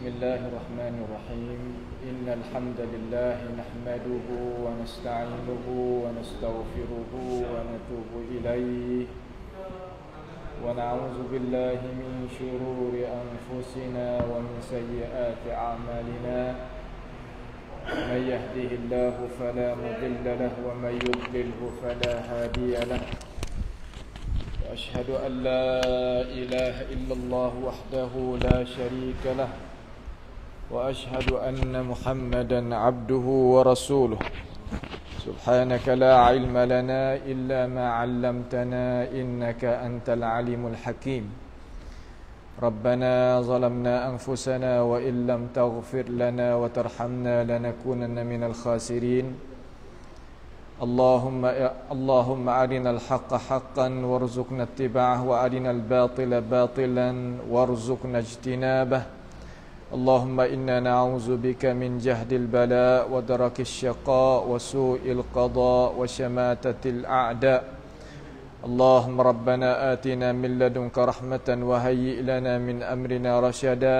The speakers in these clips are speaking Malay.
بسم الله الرحمن الرحيم إن الحمد لله نحمده ونستعينه ونستغفره ونتوب إليه ونعوذ بالله من شرور أنفسنا ومن سيئات أعمالنا من يهده الله فلا مضل له ومن يضلله فلا هادي له واشهد ان لا اله الا الله وحده لا شريك له واشهد ان محمدا عبده ورسوله سبحانك لا علم لنا الا ما علمتنا انك انت العليم الحكيم ربنا ظلمنا انفسنا وان لم تغفر لنا وترحمنا لنكونن من الخاسرين اللهم اللهم أرنا الحق حقا وارزقنا اتباعه وأرنا الباطل باطلا وارزقنا اجتنابه اللهم إنا نعوذ بك من جهد البلاء ودرك الشقاء وسوء القضاء وشماتة الأعداء اللهم ربنا آتنا من لدنك رحمة وهيئ لنا من أمرنا رشدا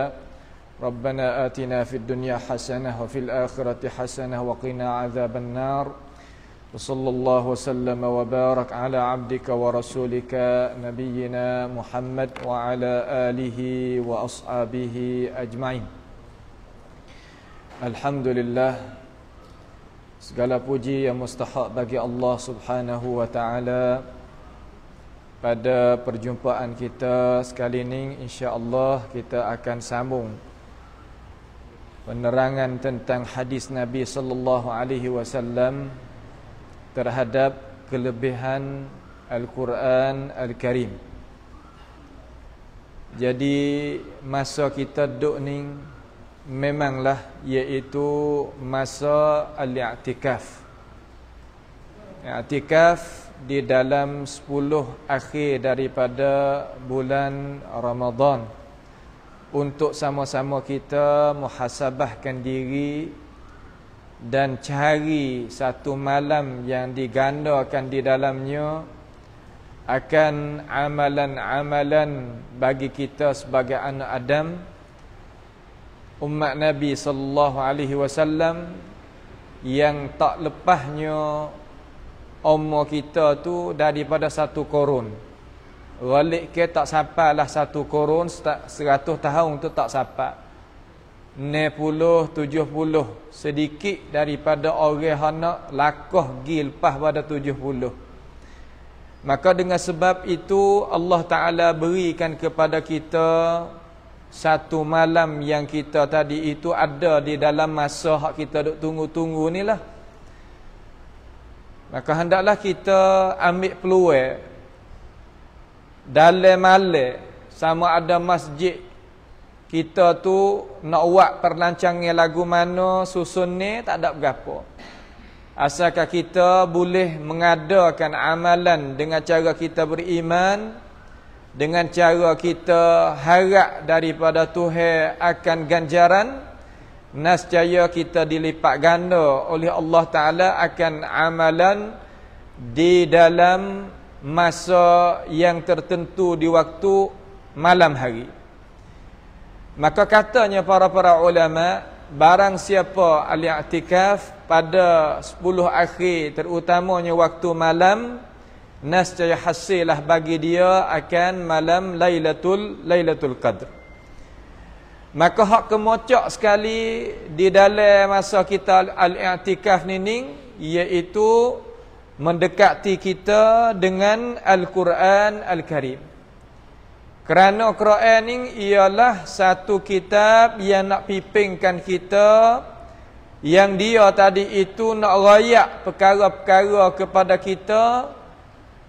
ربنا آتنا في الدنيا حسنة وفي الآخرة حسنة وقنا عذاب النار وصلى الله وسلم وبارك على عبدك ورسولك نبينا محمد وعلى آله وأصحابه أجمعين الحمد لله segala puji yang mustahak bagi Allah Subhanahu wa taala pada perjumpaan kita sekali ini insyaAllah kita akan sambung penerangan tentang hadis Nabi sallallahu alaihi wasallam terhadap kelebihan Al-Quran Al-Karim. Jadi masa kita duduk ni memanglah iaitu masa al al I'tikaf di dalam 10 akhir daripada bulan Ramadhan untuk sama-sama kita muhasabahkan diri dan cari satu malam yang digandakan di dalamnya akan amalan-amalan bagi kita sebagai anak Adam umat Nabi sallallahu alaihi wasallam yang tak lepasnya umur kita tu daripada satu korun Walik ke tak sampai lah satu korun Seratus tahun tu tak sampai 90-70 Sedikit daripada orang anak Lakuh gil pas pada 70 Maka dengan sebab itu Allah Ta'ala berikan kepada kita Satu malam yang kita tadi itu ada Di dalam masa hak kita duk tunggu-tunggu ni lah Maka hendaklah kita ambil peluang Dalam malam Sama ada masjid kita tu nak buat perlancangan lagu mana susun ni tak ada berapa asalkan kita boleh mengadakan amalan dengan cara kita beriman dengan cara kita harap daripada Tuhan akan ganjaran nascaya kita dilipat ganda oleh Allah Ta'ala akan amalan di dalam masa yang tertentu di waktu malam hari Maka katanya para-para ulama Barang siapa al-i'tikaf pada sepuluh akhir terutamanya waktu malam nas Nascaya hasilah bagi dia akan malam Lailatul Lailatul Qadr Maka hak kemocok sekali di dalam masa kita al-i'tikaf ni Iaitu mendekati kita dengan Al-Quran Al-Karim kerana Quran ini ialah satu kitab yang nak pipingkan kita Yang dia tadi itu nak rayak perkara-perkara kepada kita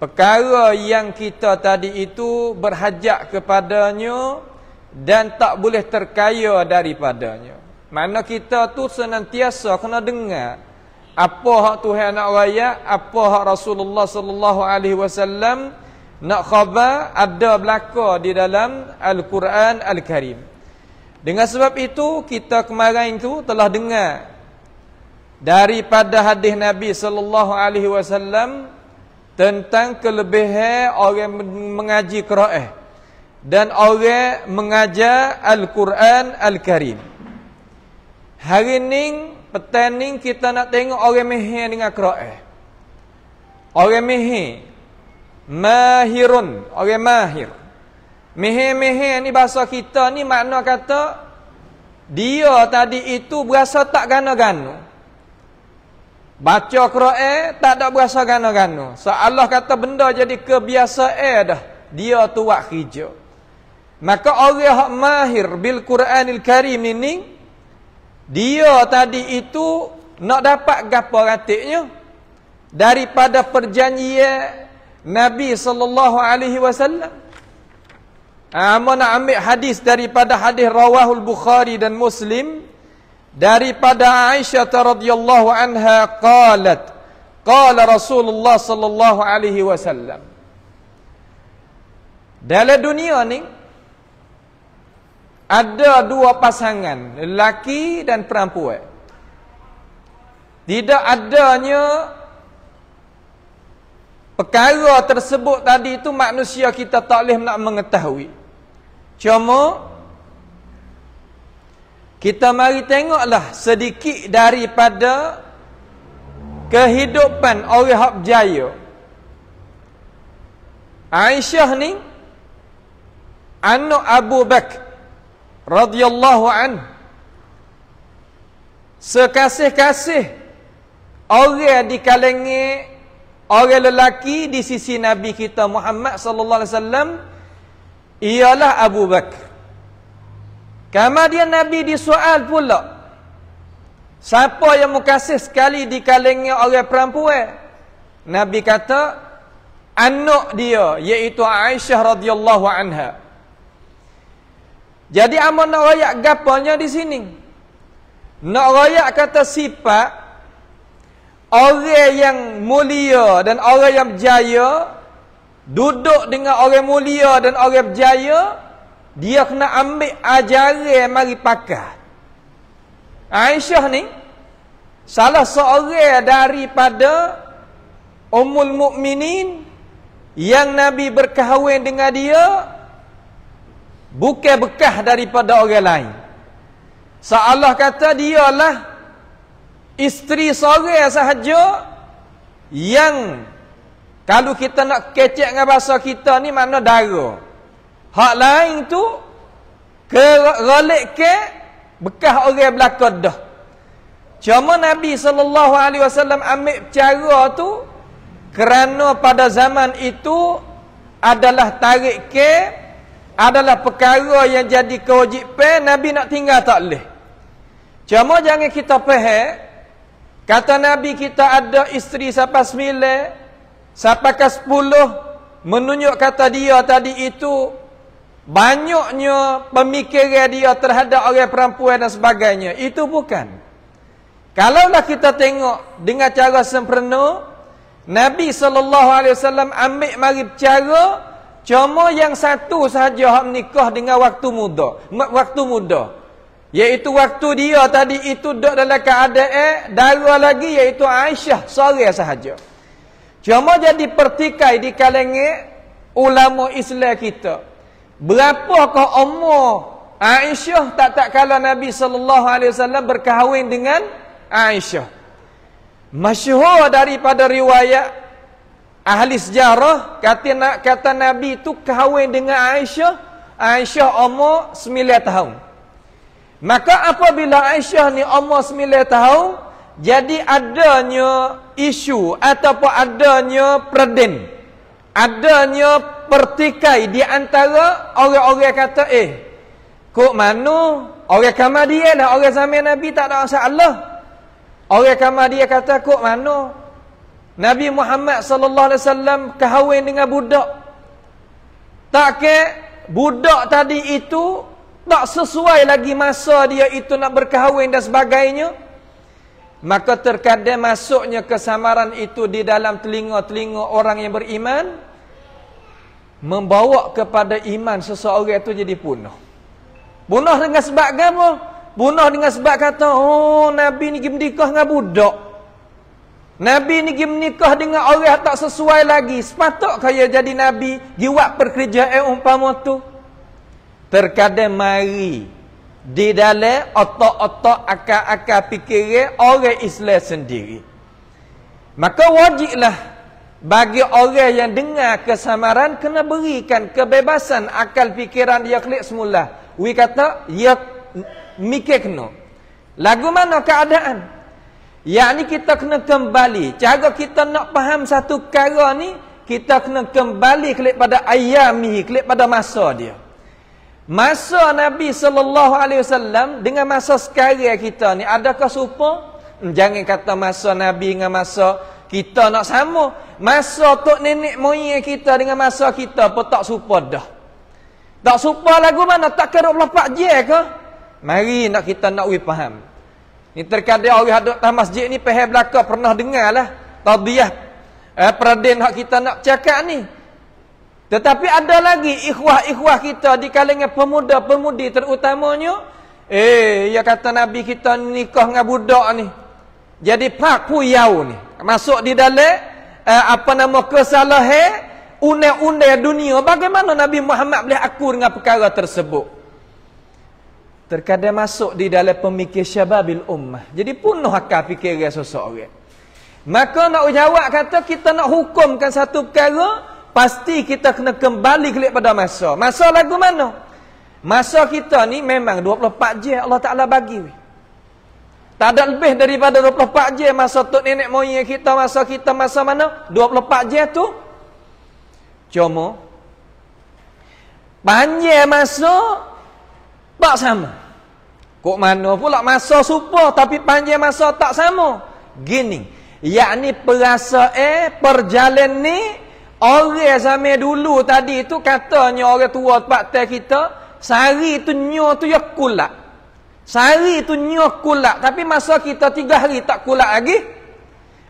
Perkara yang kita tadi itu berhajak kepadanya Dan tak boleh terkaya daripadanya Mana kita tu senantiasa kena dengar Apa hak Tuhan nak rayak, apa hak Rasulullah Sallallahu Alaihi Wasallam SAW nak khabar ada berlaku di dalam Al-Quran Al-Karim. Dengan sebab itu kita kemarin itu telah dengar daripada hadis Nabi sallallahu alaihi wasallam tentang kelebihan orang mengaji qiraah dan orang mengajar Al-Quran Al-Karim. Hari ini petang ini kita nak tengok orang mihin dengan qiraah. Orang mihin Mahirun. Orang mahir. Mehe-mehe ni bahasa kita ni makna kata dia tadi itu berasa tak gana-gana. Baca Quran tak ada berasa gana-gana. So Allah kata benda jadi kebiasa eh dah. Dia tu buat kerja. Maka orang yang mahir bil Quranil Karim ni, dia tadi itu nak dapat gapa ratiknya daripada perjanjian Nabi sallallahu alaihi wasallam. Amma ah, nak ambil hadis daripada hadis rawahul Bukhari dan Muslim daripada Aisyah radhiyallahu anha qalat qala Rasulullah sallallahu alaihi wasallam. Dalam dunia ni ada dua pasangan lelaki dan perempuan. Tidak adanya Perkara tersebut tadi itu manusia kita tak boleh nak mengetahui. Cuma, kita mari tengoklah sedikit daripada kehidupan orang Habjaya. Aisyah ni, Anu Abu Bakr radhiyallahu an sekasih-kasih orang di kalengi orang lelaki di sisi Nabi kita Muhammad sallallahu alaihi wasallam ialah Abu Bakar. Kemudian Nabi di soal pula. Siapa yang mukasih sekali di dikalengi oleh perempuan? Nabi kata anak dia iaitu Aisyah radhiyallahu anha. Jadi amon nak rayak gapanya di sini? Nak rayak kata sifat orang yang mulia dan orang yang berjaya duduk dengan orang mulia dan orang berjaya dia kena ambil ajaran mari pakar Aisyah ni salah seorang daripada Ummul Mukminin yang Nabi berkahwin dengan dia bukan bekah daripada orang lain. Seolah kata dia lah. Isteri seorang sahaja yang kalau kita nak kecek dengan bahasa kita ni mana darah. Hak lain tu kerolek ke bekas orang belaka dah. Cuma Nabi saw alaihi wasallam ambil cara tu kerana pada zaman itu adalah tarik ke adalah perkara yang jadi kewajipan Nabi nak tinggal tak boleh. Cuma jangan kita faham Kata Nabi kita ada isteri siapa sembilan, siapa ke sepuluh, menunjuk kata dia tadi itu, banyaknya pemikiran dia terhadap orang perempuan dan sebagainya. Itu bukan. Kalaulah kita tengok dengan cara sempurna, Nabi SAW ambil mari cara, cuma yang satu sahaja yang nikah dengan waktu muda. Waktu muda. Iaitu waktu dia tadi itu duduk dalam keadaan eh, darah lagi iaitu Aisyah sore sahaja. Cuma jadi pertikai di kalangan ulama Islam kita. Berapakah umur Aisyah tak tak kala Nabi sallallahu alaihi wasallam berkahwin dengan Aisyah. Masyhur daripada riwayat ahli sejarah kata nak kata Nabi itu kahwin dengan Aisyah, Aisyah umur 9 tahun. Maka apabila Aisyah ni Allah sembilan tahun, jadi adanya isu ataupun adanya perden. Adanya pertikai di antara orang-orang kata, eh, kok mana orang kamar dia lah, orang zaman Nabi tak ada asal Allah. Orang kamar dia kata, kok mana Nabi Muhammad sallallahu alaihi wasallam kahwin dengan budak. Tak ke budak tadi itu tak sesuai lagi masa dia itu nak berkahwin dan sebagainya. Maka terkadang masuknya kesamaran itu di dalam telinga-telinga orang yang beriman. Membawa kepada iman seseorang itu jadi punah. Punah dengan sebab apa? Punah dengan sebab kata, oh Nabi ni pergi nikah dengan budak. Nabi ni pergi menikah dengan orang tak sesuai lagi. Sepatutkah dia jadi Nabi? Dia buat perkerjaan umpama tu terkadang mari di dalam otak-otak akal-akal fikir orang Islam sendiri. Maka wajiblah bagi orang yang dengar kesamaran kena berikan kebebasan akal fikiran dia klik semula. Wi kata ya mikir Lagu mana keadaan? Yang kita kena kembali. Cara kita nak faham satu kara ni, kita kena kembali klik pada ayami, klik pada masa dia. Masa Nabi sallallahu alaihi wasallam dengan masa sekarang kita ni adakah serupa? Hmm, jangan kata masa Nabi dengan masa kita nak sama. Masa tok nenek moyang kita dengan masa kita pun tak serupa dah. Tak serupa lagu mana? Tak kira 24 jam ke? Mari nak kita nak we faham. Ni terkadang orang hadap tah masjid ni pehe belaka pernah dengarlah tadiah eh, peradin hak kita nak cakap ni. Tetapi ada lagi ikhwah-ikhwah kita di kalangan pemuda-pemudi terutamanya. Eh, ya kata Nabi kita nikah dengan budak ni. Jadi pak puyau ni. Masuk di dalam eh, apa nama kesalahan unda-unda dunia. Bagaimana Nabi Muhammad boleh akur dengan perkara tersebut? Terkadang masuk di dalam pemikir syababil ummah. Jadi penuh akal fikiran seseorang. Maka nak jawab kata kita nak hukumkan satu perkara. Pasti kita kena kembali pada masa. Masa lagu mana? Masa kita ni memang 24 je Allah Ta'ala bagi. Tak ada lebih daripada 24 je masa tu nenek moyang kita, masa kita, masa mana? 24 je tu. Cuma, panjang masa, tak sama. Kok mana pula masa super tapi panjang masa tak sama. Gini, yakni perasaan eh, perjalanan ni, Orang zaman dulu tadi tu katanya orang tua tempat kita, sehari tu nyo tu ya kulak. Sehari tu nyo kulak, tapi masa kita tiga hari tak kulak lagi.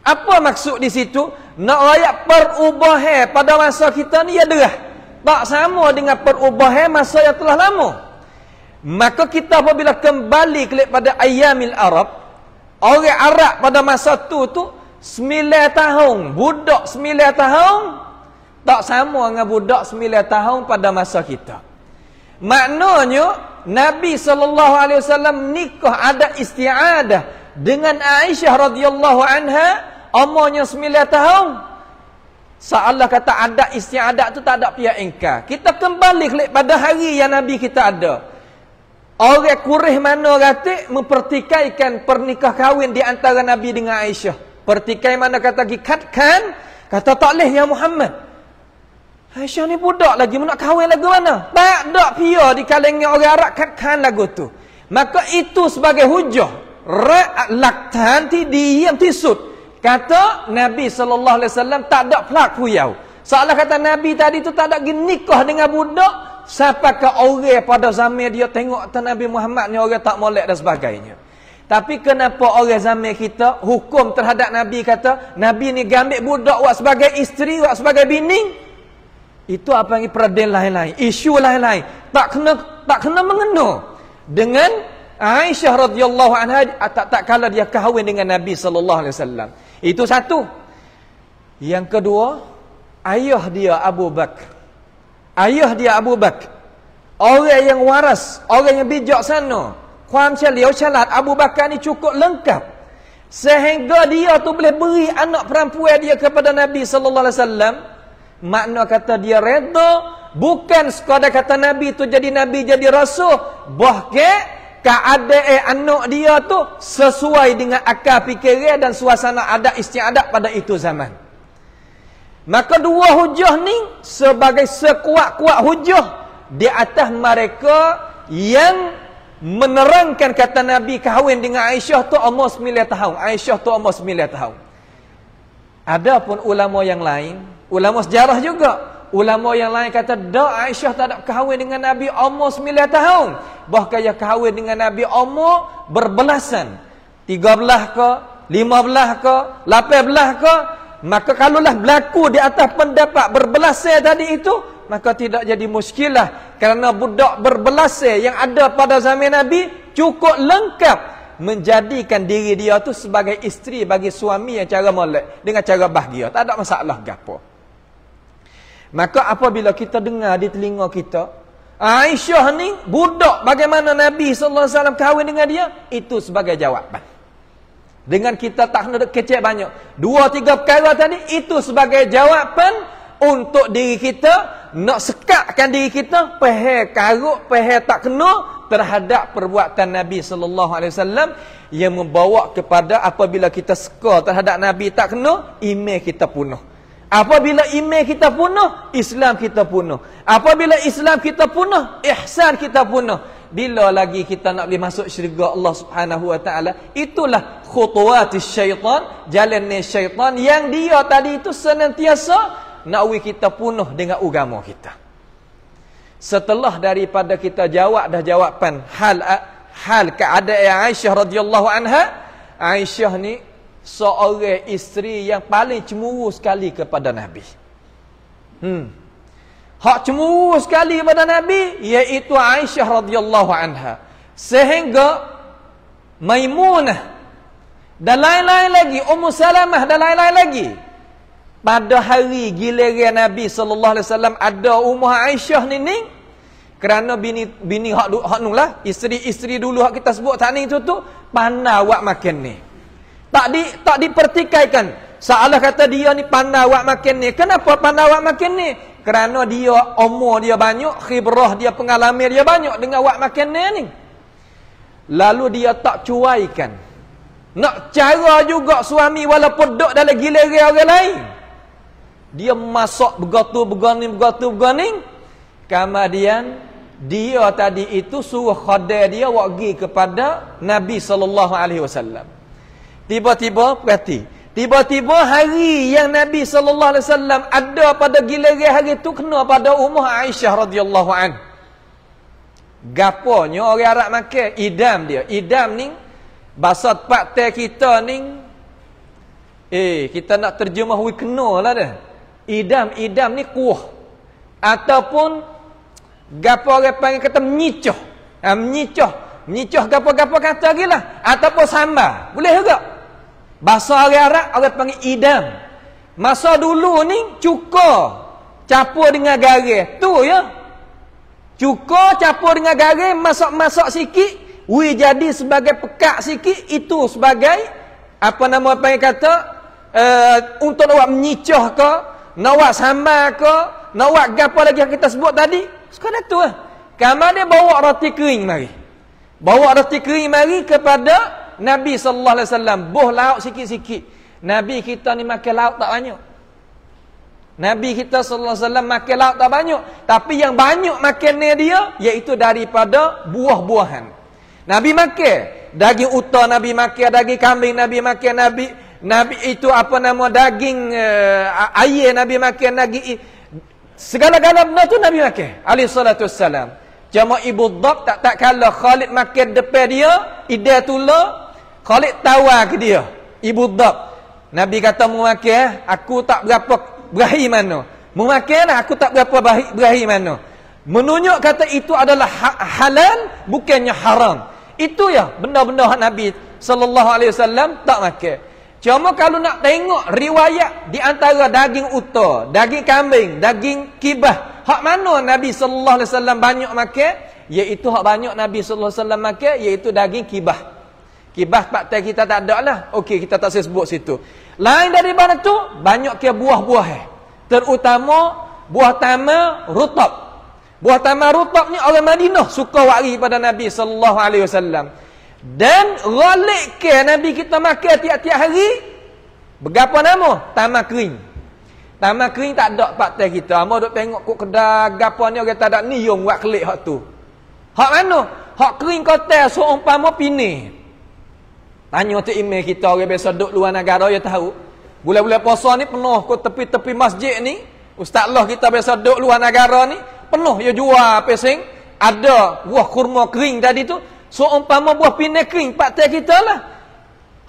Apa maksud di situ? Nak rakyat perubahan pada masa kita ni ya derah. Tak sama dengan perubahan masa yang telah lama. Maka kita apabila kembali kepada ayamil Arab, orang Arab pada masa tu tu, 9 tahun, budak 9 tahun, tak sama dengan budak 9 tahun pada masa kita. Maknanya Nabi saw nikah ada isti'adah dengan Aisyah radhiyallahu anha umurnya 9 tahun. Seolah kata ada isti'adah tu tak ada pihak ingkar. Kita kembali pada hari yang Nabi kita ada. Orang kurih mana kata mempertikaikan pernikah kahwin di antara Nabi dengan Aisyah. Pertikai mana kata gikatkan, kata tak boleh ya Muhammad. Aisyah ni budak lagi, nak kahwin lagu mana? Tak ada pia di kalengi orang Arab kan lagu tu. Maka itu sebagai hujah. Ra'at laktan ti diam ti sud. Kata Nabi SAW tak ada pelak puyau. Soalnya kata Nabi tadi tu tak ada nikah dengan budak. Siapa ke orang pada zaman dia tengok tu Nabi Muhammad ni orang tak molek dan sebagainya. Tapi kenapa orang zaman kita hukum terhadap Nabi kata Nabi ni gambit budak awak sebagai isteri, awak sebagai bining. Itu apa yang peradil lain-lain, isu lain-lain. Tak kena tak kena mengena dengan Aisyah radhiyallahu anha tak tak kala dia kahwin dengan Nabi sallallahu alaihi wasallam. Itu satu. Yang kedua, ayah dia Abu Bakar. Ayah dia Abu Bakar. Orang yang waras, orang yang bijak sana. Kuam celiau celat Abu Bakar ni cukup lengkap. Sehingga dia tu boleh beri anak perempuan dia kepada Nabi sallallahu alaihi wasallam Makna kata dia redha bukan sekadar kata nabi tu jadi nabi jadi rasul bahkan keadaan anak dia tu sesuai dengan akal fikiran dan suasana adat istiadat pada itu zaman. Maka dua hujah ni sebagai sekuat-kuat hujah di atas mereka yang menerangkan kata nabi kahwin dengan Aisyah tu umur 9 tahun. Aisyah tu umur 9 tahun. Adapun ulama yang lain Ulama sejarah juga. Ulama yang lain kata, Dah Aisyah tak ada kahwin dengan Nabi Umar 9 tahun. Bahkan yang kahwin dengan Nabi Umar berbelasan. 13 ke, 15 ke, 18 ke. Maka kalaulah berlaku di atas pendapat berbelasan tadi itu, maka tidak jadi muskilah. Kerana budak berbelasan yang ada pada zaman Nabi cukup lengkap menjadikan diri dia tu sebagai isteri bagi suami yang cara molek dengan cara bahagia tak ada masalah gapo Maka apabila kita dengar di telinga kita, Aisyah ni budak bagaimana Nabi SAW kahwin dengan dia, itu sebagai jawapan. Dengan kita tak nak kecil banyak. Dua, tiga perkara tadi, itu sebagai jawapan untuk diri kita, nak sekatkan diri kita, peher karuk, peher tak kena, terhadap perbuatan Nabi saw yang membawa kepada apabila kita suka terhadap Nabi tak kena, iman kita punah. Apabila iman kita punah, Islam kita punah. Apabila Islam kita punah, ihsan kita punah. Bila lagi kita nak boleh masuk syurga Allah Subhanahu wa taala, itulah khutuwat syaitan, jalan ni syaitan yang dia tadi itu senantiasa nak we kita punah dengan agama kita. Setelah daripada kita jawab dah jawapan hal hal keadaan Aisyah radhiyallahu anha, Aisyah ni seorang isteri yang paling cemuru sekali kepada Nabi. Hmm. Hak cemuru sekali kepada Nabi iaitu Aisyah radhiyallahu anha. Sehingga Maimunah dan lain-lain lagi Ummu Salamah dan lain-lain lagi pada hari giliran Nabi sallallahu alaihi wasallam ada Ummu Aisyah ni ni kerana bini bini hak hak nulah isteri-isteri dulu hak kita sebut tadi itu tu pandai buat makan ni tak di tak dipertikaikan seolah kata dia ni pandai awak makin ni kenapa pandai awak makin ni kerana dia umur dia banyak khibrah dia pengalaman dia banyak dengan awak makin ni ni lalu dia tak cuaikan nak cara juga suami walaupun duduk dalam gilir orang lain dia masuk begotu begani begotu begani kemudian dia tadi itu suruh khadir dia wakil kepada Nabi SAW Tiba-tiba perhati. Tiba-tiba hari yang Nabi sallallahu alaihi wasallam ada pada gilirah hari itu kena pada Ummu Aisyah radhiyallahu an. Gapanya orang Arab makan idam dia. Idam ni bahasa tempat kita ni eh kita nak terjemah hui kena lah dah. Idam idam ni kuah ataupun gapo orang panggil kata menyicah. Ha, menyicah. Menyicah gapo-gapo kata gilah ataupun sambal. Boleh juga. Bahasa orang Arab, orang panggil idam. Masa dulu ni, cukur. Capur dengan garis. Tu ya. Cukur, capur dengan garis, masuk-masuk sikit. Ui jadi sebagai pekak sikit. Itu sebagai, apa nama apa yang kata, uh, untuk awak menyicoh ke, nak awak sambal ke, nak awak gapa lagi yang kita sebut tadi. Sekarang tu lah. Kamu dia bawa roti kering mari. Bawa roti kering mari kepada Nabi sallallahu alaihi wasallam boh lauk sikit-sikit. Nabi kita ni makan lauk tak banyak. Nabi kita sallallahu alaihi wasallam makan lauk tak banyak, tapi yang banyak makannya dia iaitu daripada buah-buahan. Nabi makan daging unta Nabi makan, daging kambing Nabi makan, Nabi Nabi itu apa nama daging uh, eh, ayam Nabi makan, daging segala-gala benda tu Nabi makan. Ali sallallahu alaihi wasallam. ibu dhab tak tak kala Khalid makan depan dia, ida Khalid tawa ah ke dia Ibu Dab Nabi kata memakai eh? Aku tak berapa berahi mana Memakai lah, aku tak berapa berahi mana Menunjuk kata itu adalah ha-, halal Bukannya haram Itu ya benda-benda Nabi alaihi wasallam tak makan Cuma kalau nak tengok riwayat Di antara daging utar Daging kambing Daging kibah Hak mana Nabi alaihi wasallam banyak makan Iaitu hak banyak Nabi alaihi wasallam makan Iaitu daging kibah Kibah Kibas partai kita tak ada lah. Okey, kita tak sebut situ. Lain dari mana tu, banyak ke buah-buah. Eh. Terutama, buah tamar rutab. Buah tamar rutab ni orang Madinah suka wari pada Nabi SAW. Dan ralik ke Nabi kita makan tiap-tiap hari, berapa nama? Tamar kering. Tamar kering tak ada partai kita. Amor duk tengok kok kedai, gapo ni orang tak ada niung buat kelik hak tu. Hak mana? Hak kering kota seumpama pinih. Tanya tu email kita orang biasa duduk luar negara ya tahu. Bulan-bulan puasa ni penuh ke tepi-tepi masjid ni. Ustaz Allah kita biasa duduk luar negara ni penuh ya jual pesing. Ada buah kurma kering tadi tu. So umpama buah pinang kering pak teh kita lah.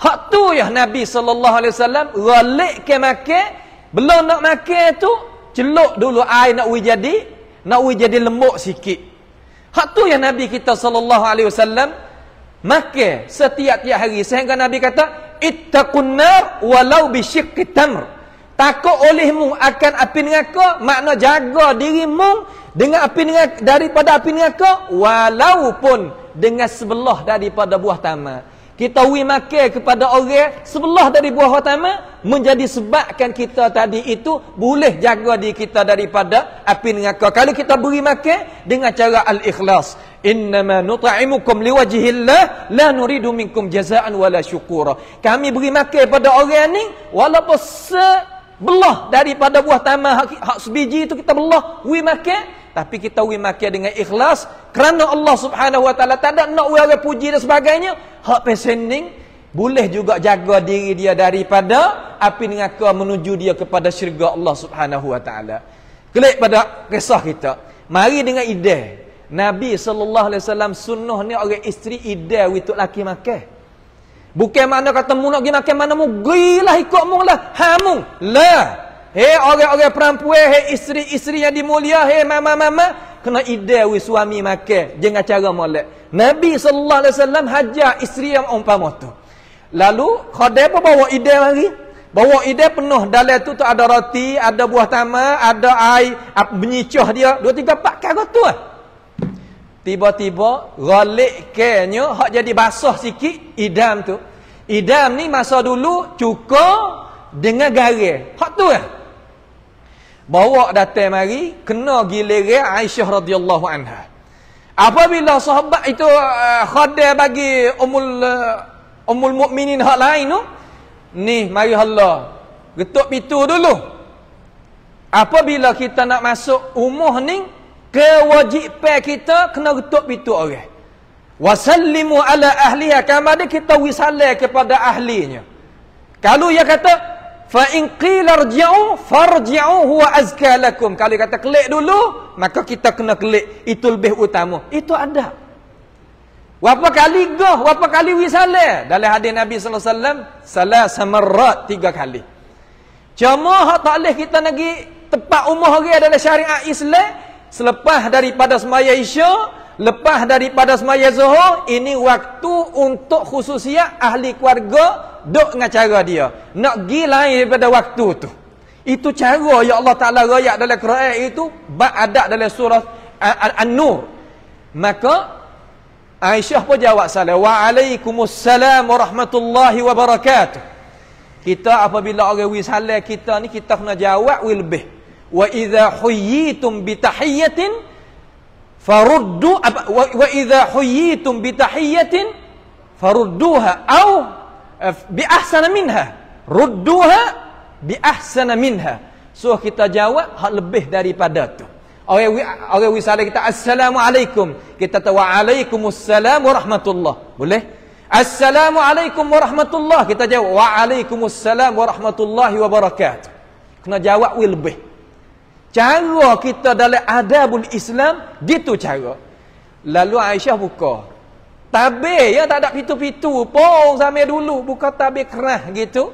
Hak tu ya Nabi sallallahu alaihi wasallam galak ke makan belum nak makan tu celuk dulu air nak jadi nak jadi lembut sikit. Hak tu ya Nabi kita sallallahu alaihi wasallam Maka setiap-tiap hari sehingga Nabi kata ittaqunnar walau bi syiqqit tamr. Takut olehmu akan api neraka, makna jaga dirimu dengan api neraka daripada api neraka walaupun dengan sebelah daripada buah tamar. Kita wi makan kepada orang sebelah dari buah khatamah menjadi sebabkan kita tadi itu boleh jaga diri kita daripada api neraka. Kalau kita beri makan dengan cara al-ikhlas, innama nut'imukum liwajhillah la nuridu minkum jazaan wala syukura. Kami beri makan pada orang ni walaupun sebelah daripada buah tamah hak, hak sebiji itu kita belah wi makan tapi kita wui makia dengan ikhlas kerana Allah Subhanahu wa taala tak ada nak wui puji dan sebagainya. Hak pesending boleh juga jaga diri dia daripada api neraka menuju dia kepada syurga Allah Subhanahu wa taala. Kelik pada kisah kita. Mari dengan ide. Nabi sallallahu alaihi wasallam sunnah ni orang isteri ide untuk laki makan. Bukan mana kata mu nak pergi makan mana mu gilah ikut mu lah. Hamung. Lah. Hei orang-orang perempuan, hei isteri-isteri yang dimulia, hei mama-mama, kena ide we suami makan dengan cara molek. Nabi sallallahu alaihi wasallam haja isteri yang umpama tu. Lalu khadai apa bawa ide mari? Bawa ide penuh dalam tu tu ada roti, ada buah tamar, ada air, menyicah dia, dua tiga empat kata tu lah. Tiba-tiba galik kenyo hak jadi basah sikit idam tu. Idam ni masa dulu cukur dengan garam. Hak tu lah. Ya? bawa datang mari kena giliran Aisyah radhiyallahu anha apabila sahabat itu uh, khadir bagi umul uh, eh, umul mukminin hak lain tu ni mari hala getuk pintu dulu apabila kita nak masuk umuh ni kewajipan kita kena getuk pintu orang wasallimu ala ahliha kamade kita wisalai kepada ahlinya kalau dia kata fa in qila rji'u farji'u huwa azka lakum kalau kata kelik dulu maka kita kena kelik itu lebih utama itu ada berapa kali gah berapa kali wisale dalam hadis nabi sallallahu alaihi wasallam salah samarat tiga kali cuma hak tak boleh kita nak tempat umur orang dalam syariat Islam selepas daripada sembahyang isyak Lepas daripada semaya zuhur, ini waktu untuk khususnya ahli keluarga duduk dengan cara dia. Nak pergi lain daripada waktu tu. Itu cara yang Allah Ta'ala rakyat dalam Quran itu, ada dalam surah An-Nur. Maka, Aisyah pun jawab salam. Wa'alaikumussalam warahmatullahi wabarakatuh. Kita apabila orang wisalai kita ni, kita kena jawab wilbih. Wa'idha huyitum bitahiyyatin faruddu wa, wa idza huyyitum bi tahiyatin farudduha aw eh, bi ahsana minha rudduha bi ahsana minha so kita jawab hak lebih daripada tu orang orang wisala kita assalamualaikum kita tahu waalaikumussalam warahmatullah boleh assalamualaikum warahmatullah kita jawab waalaikumussalam warahmatullahi wabarakatuh kena jawab lebih Cara kita dalam adabul Islam gitu cara. Lalu Aisyah buka. Tabir yang tak ada pitu-pitu. Pong sampai dulu buka tabir kerah gitu.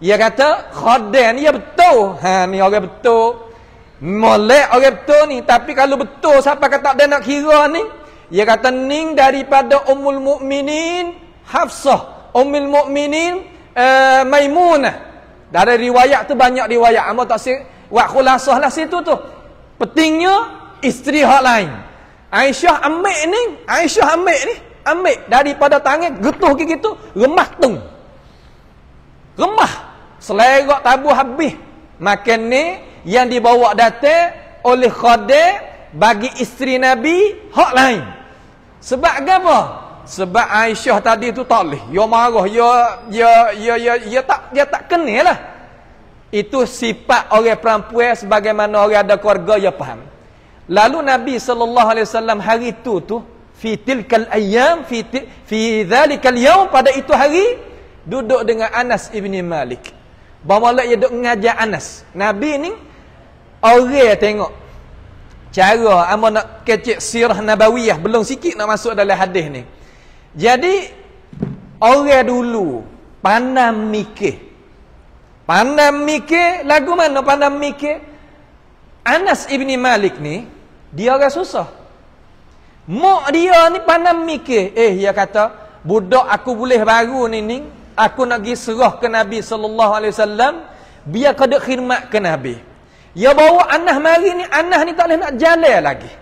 Ia kata khadan ia ya, betul. Ha ni orang betul. Molek orang betul ni tapi kalau betul siapa kata dia nak kira ni? Ia kata ning daripada ummul mukminin Hafsah, ummul mukminin uh, Maimunah. Dari riwayat tu banyak riwayat. Apa tak sih? Buat khulasahlah situ tu. Pentingnya isteri hak lain. Aisyah ambil ni, Aisyah ambil ni, ambil daripada tangan getuh ke gitu, remah tung. Remah. Selerak tabu habis. Makan ni yang dibawa datang oleh khadir bagi isteri Nabi hak lain. Sebab apa? Sebab Aisyah tadi tu tak boleh. Ya marah, ya, ya, ya, ya, ya, ya tak, ya tak kenal lah. Itu sifat orang perempuan sebagaimana orang ada keluarga ya paham. Lalu Nabi sallallahu alaihi wasallam hari itu tu fi tilkal ayyam fi fi zalikal yaum pada itu hari duduk dengan Anas ibni Malik. Bawala dia duduk mengajar Anas. Nabi ni orang tengok cara amo nak kecik sirah nabawiyah belum sikit nak masuk dalam hadis ni. Jadi orang dulu pandang mikir Pandai mikir lagu mana pandai mikir? Anas ibni Malik ni dia agak susah. Mak dia ni pandai mikir. Eh dia kata, budak aku boleh baru ni ni, aku nak pergi serah ke Nabi sallallahu alaihi wasallam, biar kada khidmat ke Nabi. Ya bawa Anas mari ni, Anas ni tak boleh nak jalan lagi.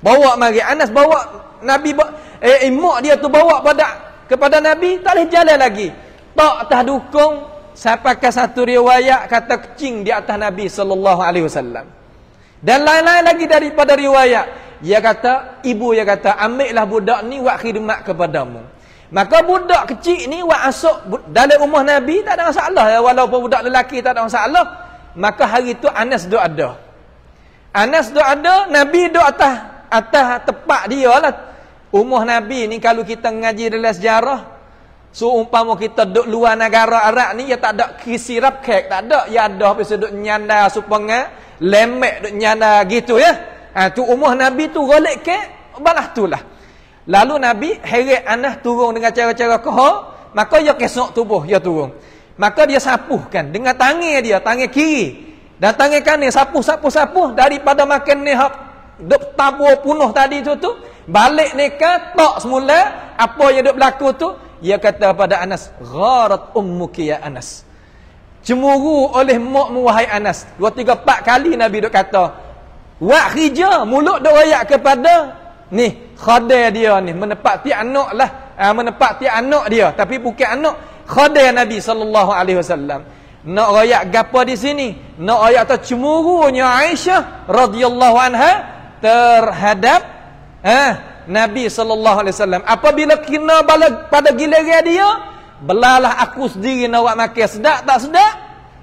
Bawa mari Anas bawa Nabi eh, eh mak dia tu bawa pada kepada Nabi tak boleh jalan lagi. Tak tah dukung Siapa pakai satu riwayat kata kencing di atas Nabi sallallahu alaihi wasallam. Dan lain-lain lagi daripada riwayat, dia kata ibu dia kata ambillah budak ni buat khidmat kepadamu. Maka budak kecil ni buat asuk dalam rumah Nabi tak ada masalah ya walaupun budak lelaki tak ada masalah. Maka hari tu Anas duduk ada. Anas duduk ada, Nabi duduk atas atas tepat dia lah. Umur Nabi ni kalau kita ngaji dalam sejarah, So umpama kita duduk luar negara Arab ni ya tak ada kisirap kek tak ada ya ada habis duduk nyanda supenga lemek duduk nyanda gitu ya. Ha tu umur Nabi tu golek ke balah tulah. Lalu Nabi heret anah turun dengan cara-cara kah, maka ya kesok tubuh ya turun. Maka dia sapuhkan dengan tangan dia, tangan kiri. Dan tangan kanan sapu-sapu-sapu daripada makan ni hap duk tabur punuh tadi tu tu balik ni ke tok semula apa yang duk berlaku tu ia kata kepada Anas, gharat ummuki ya Anas. Cemburu oleh makmu wahai Anas. Dua, tiga, empat kali Nabi duk kata, wa hija mulut duk rayak kepada ni, khadir dia ni, menepati anak lah. Ha, ah, menepati anak dia. Tapi bukan anak, khadir Nabi SAW. Nak rayak gapa di sini? Nak rayak atau cemurunya Aisyah radhiyallahu anha terhadap ha, Nabi sallallahu alaihi wasallam apabila kena bala pada giliran dia belalah aku sendiri nak buat makan sedap tak sedap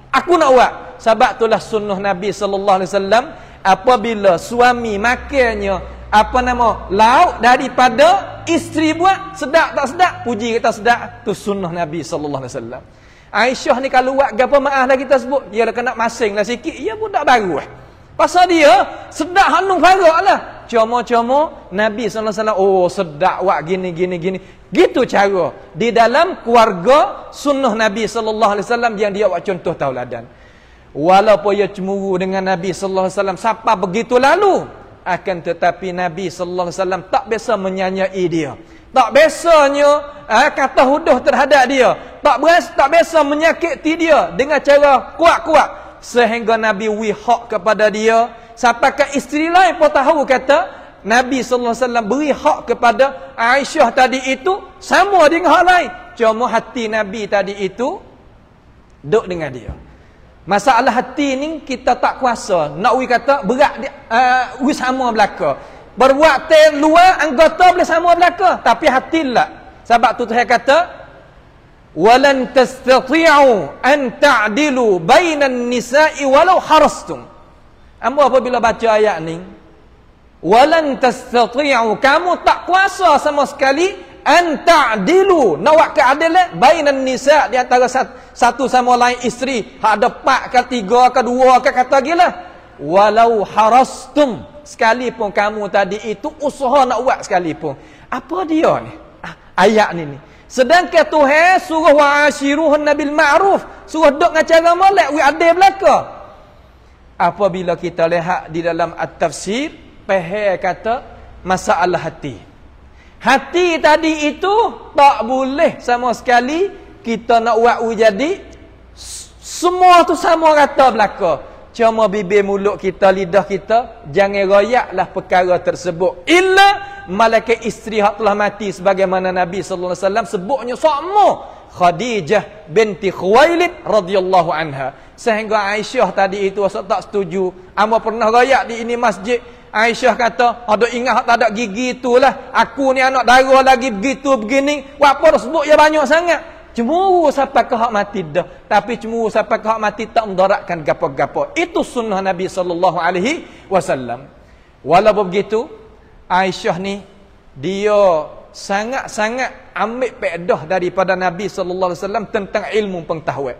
aku nak buat sebab itulah sunnah Nabi sallallahu alaihi wasallam apabila suami makannya apa nama lauk daripada isteri buat sedap tak sedap puji kita sedap tu sunnah Nabi sallallahu alaihi wasallam Aisyah ni kalau buat gapo maah lah kita sebut dia kena masing lah sikit ia pun tak baru eh. pasal dia sedap hanung farak lah cuma-cuma Nabi sallallahu alaihi wasallam oh sedak wak gini gini gini. Gitu cara di dalam keluarga sunnah Nabi sallallahu alaihi wasallam yang dia buat contoh tauladan. Walaupun ia cemburu dengan Nabi sallallahu alaihi wasallam siapa begitu lalu akan tetapi Nabi sallallahu alaihi wasallam tak biasa menyanyai dia. Tak biasanya eh, kata huduh terhadap dia. Tak beras, tak biasa menyakiti dia dengan cara kuat-kuat sehingga Nabi wihak kepada dia Sampakan isteri lain pun tahu kata Nabi SAW beri hak kepada Aisyah tadi itu Sama dengan hak lain Cuma hati Nabi tadi itu Duk dengan dia Masalah hati ni kita tak kuasa Nak we kata berat uh, eh, We sama belaka Berwaktu luar anggota boleh sama belaka Tapi hati lah Sebab tu saya kata Walan tastati'u an ta'dilu bainan nisa'i walau harastum Ambo apabila baca ayat ni, walan tastati'u kamu tak kuasa sama sekali an ta'dilu nak buat keadilan bainan nisa di antara satu sama lain isteri hak ada empat ke tiga ke dua ke kata gila walau harastum sekalipun kamu tadi itu usaha nak buat sekalipun apa dia ni ah, ayat ni ni sedangkan tuhan suruh wa nabil ma'ruf suruh dok dengan cara molek wi adil belaka apabila kita lihat di dalam at-tafsir Pehe kata masalah hati hati tadi itu tak boleh sama sekali kita nak buat jadi semua tu sama rata belaka cuma bibir mulut kita lidah kita jangan royaklah perkara tersebut illa malaikat isteri hak telah mati sebagaimana Nabi sallallahu alaihi wasallam sebutnya sama Khadijah binti Khuwailid radhiyallahu anha. Sehingga Aisyah tadi itu asal tak setuju. Amba pernah rayak di ini masjid. Aisyah kata, ada ingat tak ada gigi itulah. Aku ni anak darah lagi begitu begini. Apa sebut ya banyak sangat. Cemuru sampai ke hak mati dah. Tapi cemuru sampai ke hak mati tak mendaratkan gapo-gapo. Itu sunnah Nabi sallallahu alaihi wasallam. Walaupun begitu, Aisyah ni dia sangat-sangat ambil pedah daripada Nabi sallallahu alaihi wasallam tentang ilmu pengetahuan.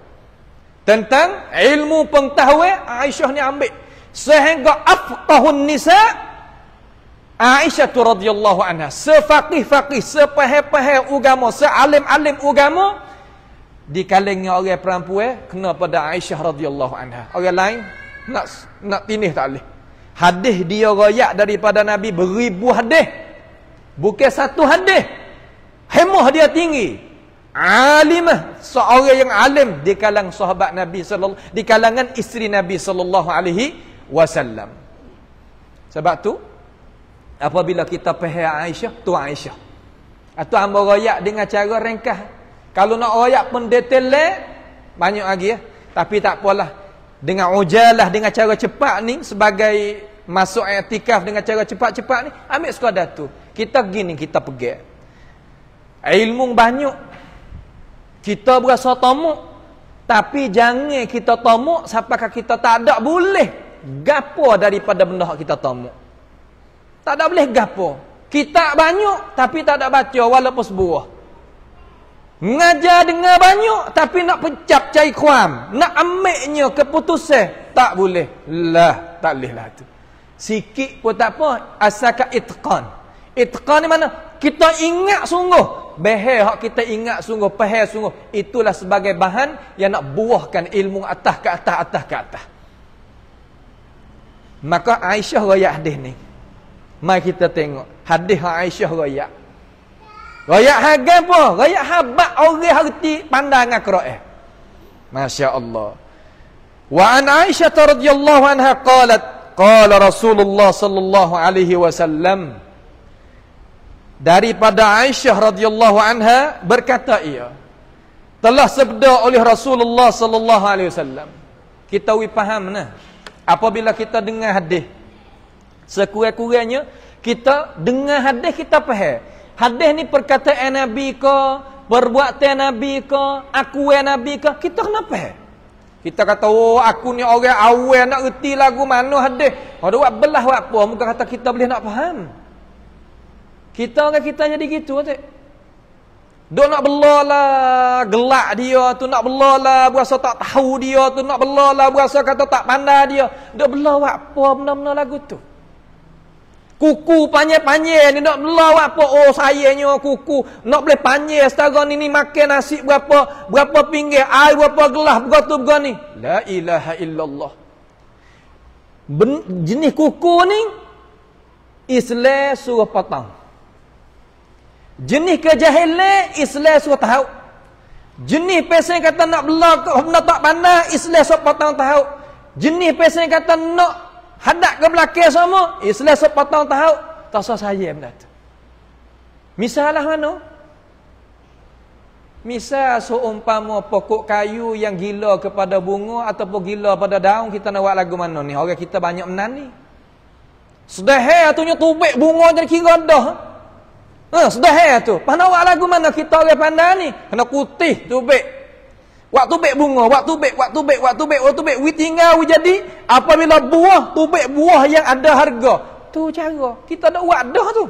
Tentang ilmu pengetahuan Aisyah ni ambil sehingga afqahun nisa Aisyah tu radhiyallahu anha sefaqih-faqih sepahe-pahe agama sealim-alim agama di kalangan orang perempuan kena pada Aisyah radhiyallahu anha orang lain nak nak tinih tak boleh hadis dia royak daripada nabi beribu hadis Bukan satu hadis. Hemah dia tinggi. Alimah seorang yang alim di kalangan sahabat Nabi sallallahu di kalangan isteri Nabi sallallahu alaihi wasallam. Sebab tu apabila kita pahai Aisyah, tu Aisyah. Atau hamba royak dengan cara ringkas. Kalau nak royak pun detail le, banyak lagi ya. Tapi tak apalah. Dengan ujalah dengan cara cepat ni sebagai masuk i'tikaf dengan cara cepat-cepat ni ambil sekadar tu kita gini kita pegat ilmu banyak kita berasa tamuk tapi jangan kita tamuk sampai kita tak ada boleh gapo daripada benda kita tamuk tak ada boleh gapo kita banyak tapi tak ada baca walaupun sebuah ngajar dengar banyak tapi nak pecap cai kuam nak ambilnya keputusan tak boleh lah tak boleh lah tu Sikit pun tak apa Asalkan itqan Itqan ni mana? Kita ingat sungguh Behe hak kita ingat sungguh Pehe sungguh Itulah sebagai bahan Yang nak buahkan ilmu atas ke atas Atas ke atas Maka Aisyah raya hadis ni Mari kita tengok Hadis Aisyah raya Raya hagan pun Raya habak orang harti pandangan kera'ah Masya Allah Wa an Aisyah radhiyallahu anha qalat Qala Rasulullah sallallahu alaihi wasallam daripada Aisyah radhiyallahu anha berkata ia telah sabda oleh Rasulullah sallallahu alaihi wasallam kita wi faham nah apabila kita dengar hadis sekurang-kurangnya kita dengar hadis kita faham hadis ni perkataan nabi ke perbuatan nabi ke akuan nabi ke kita kenapa faham kita kata, oh aku ni orang awal nak erti lagu mana hadis. Ada oh, buat belah buat apa. Muka kata kita boleh nak faham. Kita orang kita jadi gitu. Tak? Dia nak belalah gelak dia tu. Nak belalah berasa tak tahu dia tu. Nak belalah berasa kata tak pandai dia. Dia belah buat apa benda-benda lagu tu. Kuku panjir-panjir ni nak melau apa? Oh sayangnya kuku. Nak boleh panjir setara ni ni makan nasi berapa? Berapa pinggir? Air berapa gelas? Begitu begini. La ilaha illallah. Ben, jenis kuku ni Islam suruh patang. Jenis kejahilan Islam suruh tahu. Jenis pesan kata nak belau nak tak pandai Islam suruh patang tahu. Jenis pesan kata nak hadap ke belakang semua, Islam eh, sepotong tahu, tak usah saya benda tu. Misalah mana? Misal seumpama pokok kayu yang gila kepada bunga ataupun gila pada daun, kita nak buat lagu mana ni? Orang kita banyak menani. Sudah hai atunya tubik bunga jadi kira dah. Ha, sudah hai tu. Pernah buat lagu mana kita orang pandai ni? Kena putih tubik. Waktu baik bunga, waktu baik, waktu baik, waktu baik, waktu baik. We tinggal, we jadi. Apabila buah, tu baik buah yang ada harga. Tu cara. Kita ada wadah tu.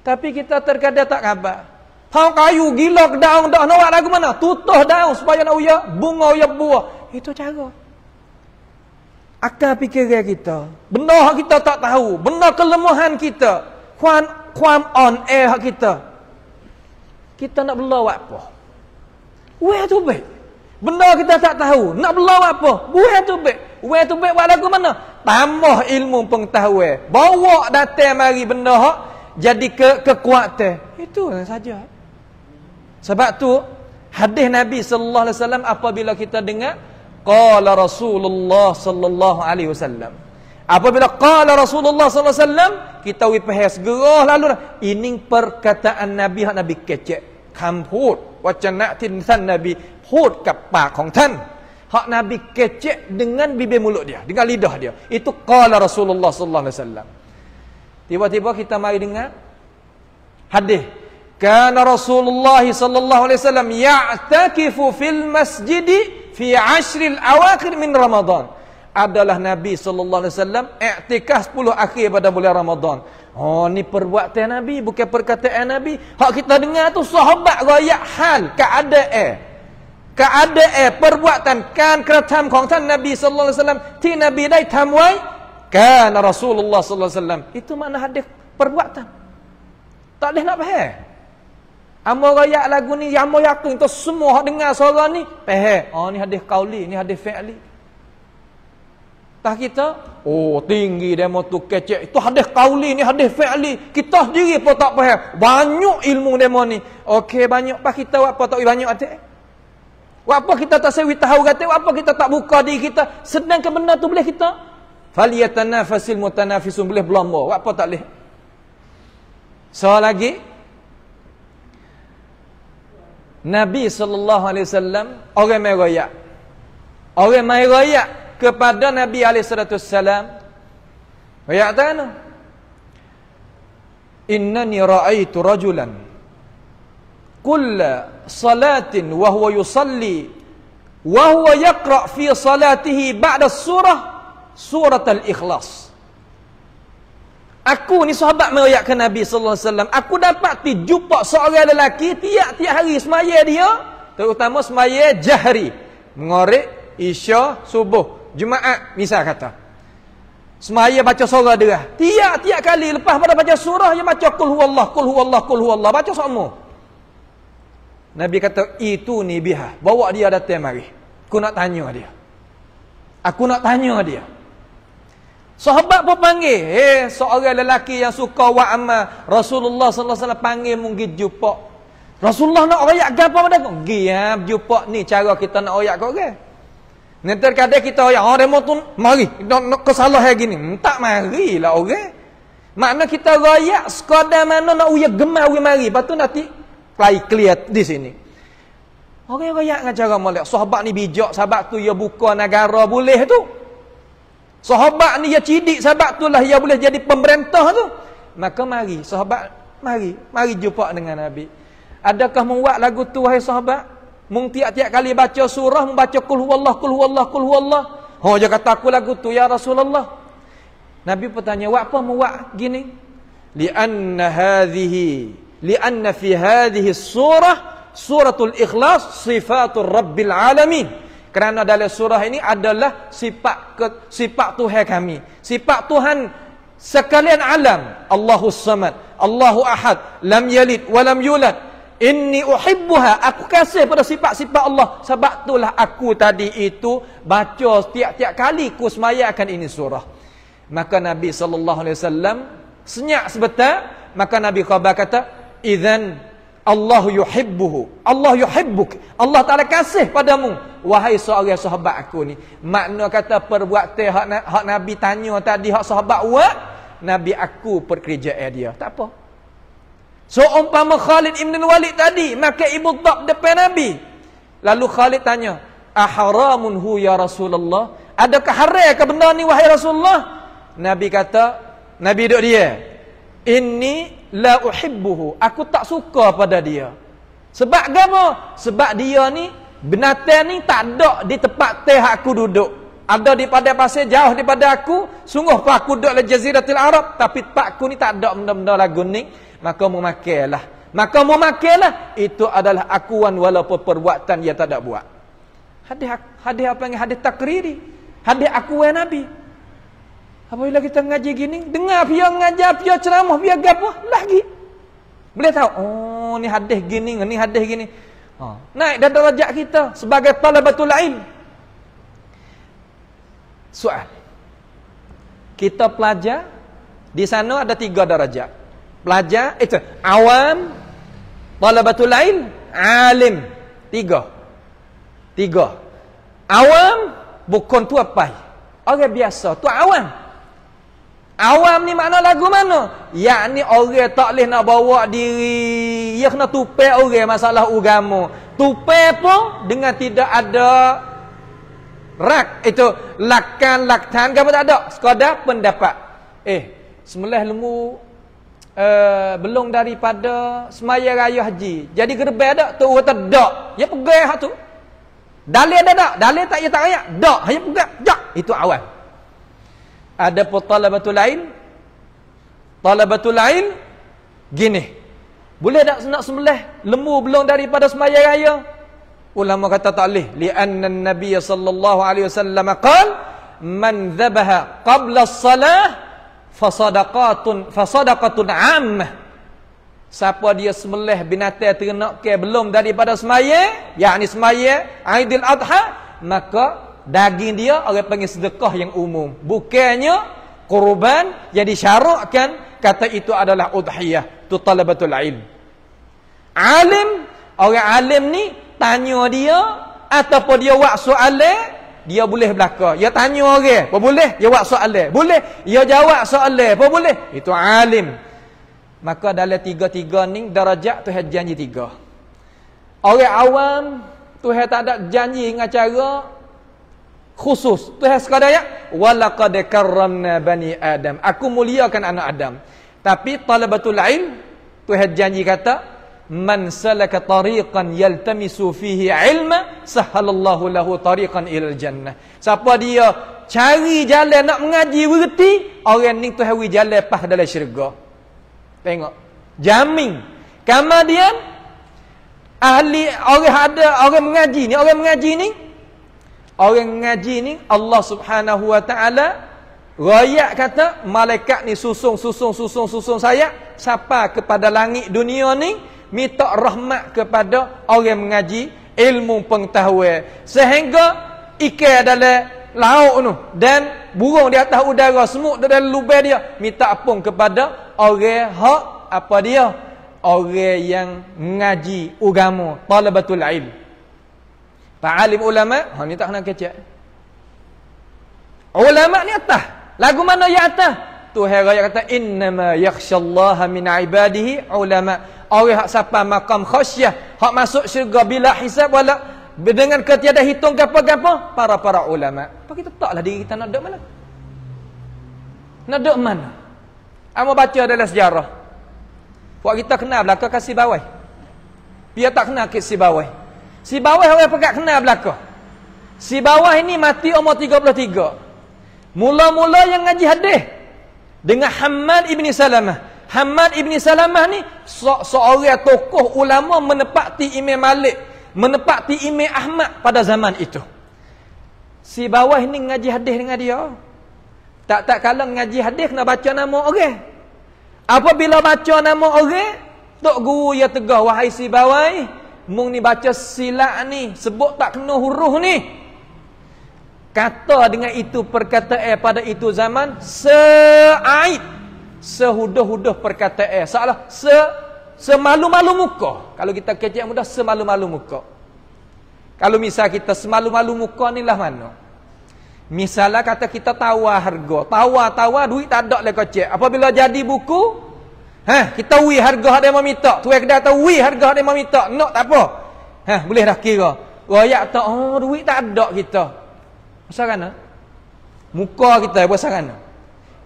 Tapi kita terkadang tak khabar. Hau kayu, gila, daun, daun. Nak lagu mana? Tutuh daun supaya nak uya, bunga uya buah. Itu cara. Akal fikiran kita. Benar kita tak tahu. Benar kelemahan kita. Kuam on air kita. Kita nak belah apa? Where to be? Benda kita tak tahu. Nak belau apa? Where to be? Where to be buat lagu mana? Tambah ilmu pengetahuan. Bawa datang mari benda hak jadi ke kekuatan. Itu saja. Sebab tu hadis Nabi sallallahu alaihi wasallam apabila kita dengar qala Rasulullah sallallahu alaihi wasallam. Apabila qala Rasulullah sallallahu alaihi wasallam kita wipeh segera lalu ini perkataan Nabi hak Nabi kecek. Kamput. วจนะที่ท่านนาบีพูดกับปากของท่านหากนาบีเกเจดบิบมุลุดิยาดิงาลิดาดิยาอิตุกอลารสูลุลลอฮ์สุลลัลลอฮ์สัลลัมทีวะทีวะคิตามาดิงาฮัดดิกานรสูลุลลอฮ์สุลลัลลอฮ์อัลลอฮ์สัลลัมยะตะกิฟุฟิลมัสยิดิฟิอัชริลอวาคิรมินรอมฎอน adalah Nabi sallallahu alaihi wasallam i'tikaf 10 akhir pada bulan Ramadan. Oh ni perbuatan Nabi bukan perkataan Nabi. Hak kita dengar tu sahabat royak hal keadaan. Eh. Keadaan eh perbuatan kan keratam kong tan Nabi sallallahu alaihi wasallam ti Nabi dai tamwai kan Rasulullah sallallahu alaihi wasallam. Itu makna hadis perbuatan. Tak leh nak faham. Amo royak lagu ni yang mo yakin tu semua hak dengar suara ni faham. Oh ni hadis kauli, ni hadis fi'li. Tah kita, oh tinggi demo tu kecek. Itu hadis kauli ni, hadis fi'li. Kita sendiri pun tak faham. Banyak ilmu demo ni. Okey, banyak. Pak kita apa tak banyak ada? Apa kita tak sewi tahu kata? Apa kita tak buka diri kita? Sedangkan benda tu boleh kita? Faliyatana fasil mutanafisun boleh belamba. Apa tak boleh? Soal lagi. Nabi SAW, orang meraya. Orang meraya. Orang meraya kepada Nabi alaihissalam. Ya kan? Innani ra'aitu rajulan kulla salatin wa huwa yusalli wa huwa yaqra fi salatihi ba'da surah surah al-ikhlas. Aku ni sahabat meriakkan Nabi sallallahu alaihi wasallam. Aku dapat ti jumpa seorang lelaki tiap-tiap hari semaya dia, terutama semaya jahri, mengorek isya subuh. Jumaat misal kata. Semaya baca surah dia. Tiap-tiap kali lepas pada baca surah dia baca kul huwallah, kul huwallah, kul huwallah. Baca semua. Nabi kata itu ni biha. Bawa dia datang mari. Aku nak tanya dia. Aku nak tanya dia. Sahabat pun panggil, eh seorang lelaki yang suka wa amma, Rasulullah sallallahu alaihi wasallam panggil mungkin jumpa. Rasulullah nak royak gapo pada aku? Gi ha, jumpa ni cara kita nak royak kau orang. Okay? Ni terkadang kita ya orang mau tu mari nak no, no, kesalah hari ni. Hmm, tak marilah orang. Okay? Makna kita raya sekadar mana nak uya gemar uya mari. Patu nanti play clear di sini. Orang okay, raya dengan cara molek. Sahabat ni bijak sahabat tu ya buka negara boleh tu. Sahabat ni ya cidik sahabat tu lah ya boleh jadi pemerintah tu. Maka mari sahabat mari mari jumpa dengan Nabi. Adakah membuat lagu tu hai sahabat? Mung tiap-tiap kali baca surah, membaca kul huwallah, kul huwallah, kul huwallah. Ha, dia kata aku lagu tu ya Rasulullah. Nabi bertanya, "Wa apa mu buat gini?" Li anna hadhihi, li anna fi hadhihi surah suratul ikhlas sifatul rabbil alamin. Kerana dalam surah ini adalah sifat ke, sifat Tuhan kami. Sifat Tuhan sekalian alam. Allahus Samad, Allahu Ahad, lam yalid wa lam yulad. Inni uhibbuha aku kasih pada sifat-sifat Allah sebab itulah aku tadi itu baca setiap-tiap kali ku semayakan ini surah. Maka Nabi sallallahu alaihi wasallam senyap sebentar maka Nabi khabar kata idzan Allah yuhibbuhu Allah yuhibbuk Allah Taala kasih padamu wahai seorang sahabat aku ni makna kata perbuatan hak, hak Nabi tanya tadi hak sahabat buat Nabi aku perkerjaan dia tak apa So umpama Khalid Ibn Walid tadi Maka Ibu Dab depan Nabi Lalu Khalid tanya Aharamun hu ya Rasulullah Adakah haram ke benda ni wahai Rasulullah Nabi kata Nabi duduk dia Ini la uhibbuhu Aku tak suka pada dia Sebab apa? Sebab dia ni Benatan ni tak ada di tempat teh aku duduk ada di pada pasir jauh daripada aku sungguh pak aku duduk di jaziratul arab tapi pak aku ni tak ada benda-benda lagu ni maka memakailah. Maka memakailah. Itu adalah akuan walaupun perbuatan ia tak ada buat. Hadis, hadis apa yang hadis takriri. Hadis akuan Nabi. Apabila kita ngaji gini, dengar pihak ngaji, pihak ceramah, pihak gapa, lagi. Boleh tahu, oh ni hadis gini, ni hadis gini. Ha. Naik dan derajat kita sebagai talabatul lain. Soal. Kita pelajar, di sana ada tiga darajat pelajar itu eh, awam talabatul lain alim tiga tiga awam bukan tu apa orang biasa tu awam awam ni makna lagu mana yakni orang tak boleh nak bawa diri ia kena tupai orang masalah agama tupai pun dengan tidak ada rak itu lakan laktan kamu tak ada sekadar pendapat eh semelah lemu uh, belum daripada semaya raya haji. Jadi gerbe dak tu kata dak. Ya pegai hak tu. Dalil ada dak? Dalil tak ya tak ayat. Dak hanya pegak. Dak itu awal. Ada pun talabatul lain. Talabatul lain gini. Boleh tak nak sembelih lembu belum daripada semaya raya? Ulama kata tak boleh. Lianna Nabi sallallahu alaihi wasallam qala man dhabaha qabla as-salah fasadaqatun fasadaqatun am siapa dia semelih binatang ternak ke belum daripada semayang yakni semayang Aidil Adha maka daging dia orang panggil sedekah yang umum bukannya kurban yang disyarakkan kata itu adalah udhiyah tu talabatul ilm alim orang alim ni tanya dia ataupun dia buat soalan dia boleh belaka. Dia tanya orang, apa boleh? Dia buat soalan. Boleh? Dia jawab soalan, apa boleh? Itu alim. Maka dalam tiga-tiga ni darajat Tuhan janji tiga. Orang awam Tuhan tak ada janji dengan cara khusus. Tuhan sekadar ya, walaqad karramna bani adam. Aku muliakan anak Adam. Tapi talabatul ilm Tuhan janji kata man salaka tariqan yaltamisu fihi ilma sahhalallahu lahu tariqan ila jannah siapa dia cari jalan nak mengaji wirti orang ni tu hawi jalan pas dalam syurga tengok jamin kemudian ahli orang ada orang mengaji ni orang mengaji ni orang mengaji ni Allah Subhanahu wa taala Rakyat kata, malaikat ni susung, susung, susung, susung saya. Sapa kepada langit dunia ni, minta rahmat kepada orang yang mengaji ilmu pengetahuan sehingga ikan adalah laut tu dan burung di atas udara semut dalam lubang dia minta ampun kepada orang hak apa dia orang yang mengaji agama talabatul ilm alim ulama, ha ni tak nak kecek. Ulama ni atas. Lagu mana yang atas? Tu hera yang kata innama yakhsha min ibadihi ulama orang hak sampai makam khasyah hak masuk syurga bila hisab wala dengan ketiada hitung gapo-gapo para-para ulama apa kita tak lah diri kita nak duduk mana nak duduk mana amo baca dalam sejarah buat kita kenal belaka si bawah, dia tak kenal ke si bawah. si bawah orang pekat kenal belaka si bawah ini mati umur 33 mula-mula yang ngaji hadis dengan Hamad ibni Salamah Hamad ibni Salamah ni se seorang tokoh ulama menepati Imam Malik, menepati Imam Ahmad pada zaman itu. Si bawah ni ngaji hadis dengan dia. Tak tak kalau ngaji hadis nak baca nama orang. Okay. Apabila baca nama orang, okay, tok guru ya tegah wahai si bawah, mung ni baca silat ni, sebut tak kena huruf ni. Kata dengan itu perkataan pada itu zaman, seait sehuduh-huduh perkataan eh, salah se semalu-malu muka kalau kita kecil mudah semalu-malu muka kalau misal kita semalu-malu muka ni lah mana misalnya kata kita tawar harga tawa tawa duit tak ada lah kecil apabila jadi buku ha, kita wih harga ada yang meminta tuan kedai kata wih harga ada yang meminta nak tak apa ha, boleh dah kira rakyat tak oh, duit tak ada kita pasal kena muka kita pasal kena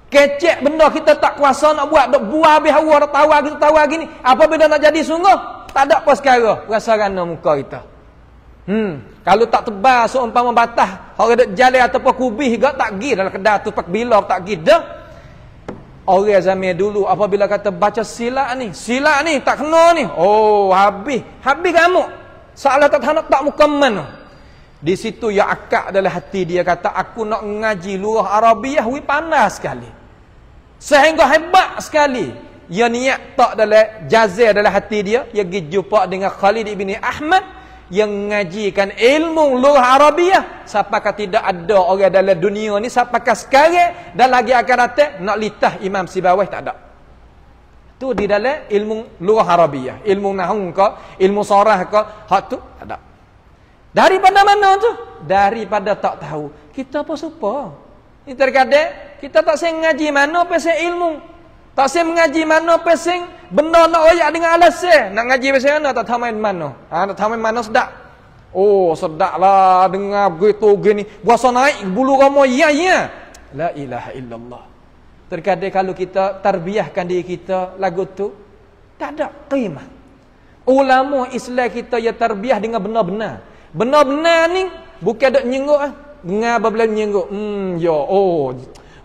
Kecek benda kita tak kuasa nak buat dok buah habis hawa tahu lagi tahu lagi ni Apa benda nak jadi sungguh? Tak ada apa sekara rasa rana muka kita. Hmm, kalau tak tebal seumpama batah, orang dok jalan ataupun kubih gak tak gi dalam kedai tu pak bila tak gi dah. Orang zaman dulu apabila kata baca sila ni, sila ni tak kena ni. Oh, habis. Habis kamu. Salah tak tahan tak muka mana. Di situ ya akak dalam hati dia kata aku nak ngaji lurah Arabiah wi panas sekali. Sehingga hebat sekali. Ia niat tak dalam jazir dalam hati dia. Ia pergi jumpa dengan Khalid ibni Ahmad. Yang mengajikan ilmu luar Arabiah. Siapakah tidak ada orang dalam dunia ni. Siapakah sekarang dan lagi akan datang. Nak litah Imam Sibawih tak ada. Tu di dalam ilmu luar Arabiah. Ilmu nahung kau, Ilmu sarah kau, Hak tu tak ada. Daripada mana tu? Daripada tak tahu. Kita apa supaya? Ini terkadang kita tak sing ngaji mana pasal ilmu. Tak sing mengaji mana pasal benda nak royak dengan alas Nak ngaji pasal mana tak tahu main mana. Ha, tak tahu main mana sedak. Oh sedaklah dengar begitu gini. Buasa naik bulu kamu ya ya. La ilaha illallah. Terkadang kalau kita tarbiahkan diri kita lagu tu tak ada qimah. Ulama Islam kita ya tarbiah dengan benar-benar. Benar-benar ni bukan ada nyengok ah ngah berbelah menyenggo. Hmm, ya oh.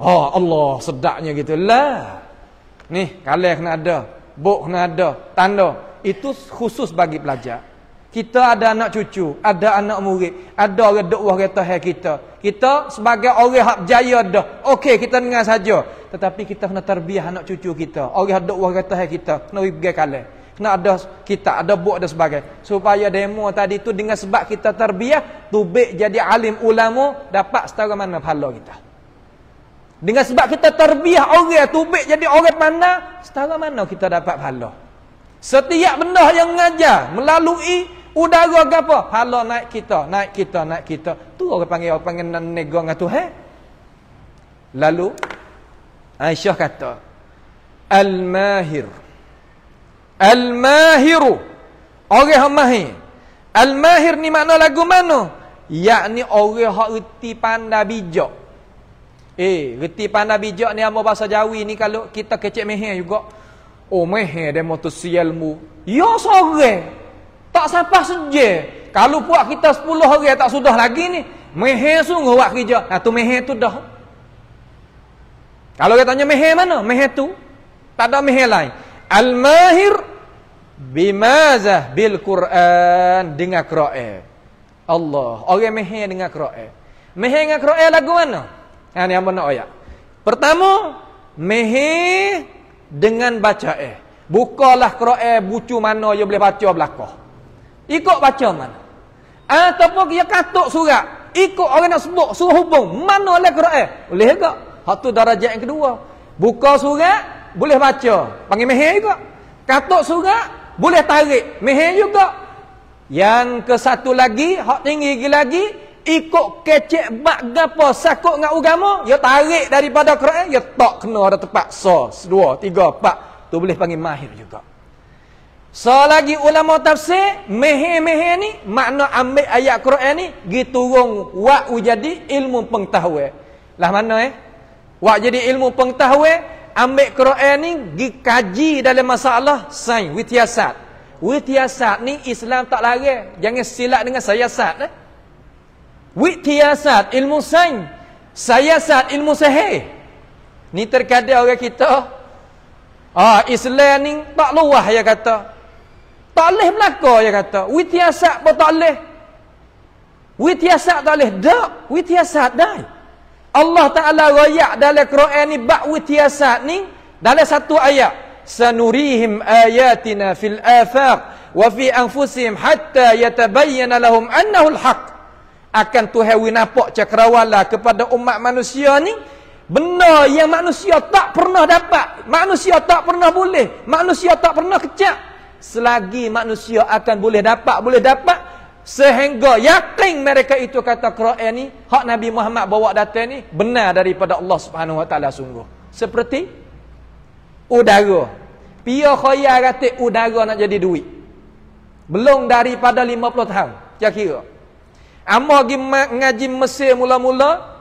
Oh Allah sedaknya gitu lah. Nih, kalau kena ada, buk kena ada, tanda. Itu khusus bagi pelajar. Kita ada anak cucu, ada anak murid, ada orang dakwah kata hai kita. Kita sebagai orang hak jaya dah. Okey, kita dengar saja. Tetapi kita kena terbiah anak cucu kita. Orang dakwah kata hai kita. Kena pergi kalau kena ada kita, ada buku dan sebagainya. Supaya demo tadi tu dengan sebab kita terbiah, tubik jadi alim ulama, dapat setara mana pahala kita. Dengan sebab kita terbiah orang, tubik jadi orang mana, setara mana kita dapat pahala. Setiap benda yang ngajar melalui udara ke apa, pahala naik kita, naik kita, naik kita. Tu orang panggil, orang panggil nego dengan Tuhan. Lalu, Aisyah kata, Al-Mahir, Al-Mahiru. Orang yang mahir. Al-Mahir ni makna lagu mana? Yakni orang yang reti pandai bijak. Eh, reti pandai bijak ni amal bahasa Jawi ni kalau kita kecil mahir juga. Oh, mahir dia mahu tersialmu. Ya, seorang. Tak sampah saja. Kalau buat kita 10 hari tak sudah lagi ni. Mahir sungguh buat kerja. Nah tu mahir tu dah. Kalau kita tanya mahir mana? Mahir tu. Tak ada mahir lain. Al-Mahir Bimazah bil Quran dengan Quran. Allah. Orang mehe dengan Quran. Mehe dengan Quran lagu mana? Ha ni apa nak ayat? Pertama, mehe dengan baca eh. Bukalah Quran bucu mana dia boleh baca belakang. Ikut baca mana? Ataupun dia katuk surat. Ikut orang nak sebut, suruh hubung. Mana lah Quran? Boleh juga. Hak tu darajat yang kedua. Buka surat, boleh baca. Panggil mehe juga. Katuk surat, boleh tarik mihin juga yang ke satu lagi hak tinggi lagi, lagi ikut kecek bak gapo sakut dengan agama ya tarik daripada Quran ya tak kena ada tempat so dua tiga empat tu boleh panggil mahir juga so lagi ulama tafsir mehe-mehe ni makna ambil ayat Quran ni giturung wak ujadi ilmu pengetahuan lah mana eh wak jadi ilmu pengetahuan ambil Quran ni gi dalam masalah sains witiasat. Witiasat ni Islam tak larang. Jangan silat dengan sayasat eh. Witiasat ilmu sains, sayasat ilmu sihir. Ni terkadang orang kita ah Islam ni tak luah ya kata. Tak leh belaka ya kata. Witiasat pun tak leh. Witiasat tak leh. Dak, witiasat dah. Allah Ta'ala rayak dalam Quran ni ba'witiasat ni dalam satu ayat sanurihim ayatina fil afaq wa fi anfusihim hatta yatabayyana lahum annahu alhaq akan Tuhan winapak cakrawala kepada umat manusia ni benda yang manusia tak pernah dapat manusia tak pernah boleh manusia tak pernah kecak selagi manusia akan boleh dapat boleh dapat sehingga yakin mereka itu kata Quran ni hak Nabi Muhammad bawa datang ni benar daripada Allah Subhanahu Wa Taala sungguh seperti udara pia khoyar ratik udara nak jadi duit belum daripada 50 tahun kira kira amma gi ngaji Mesir mula-mula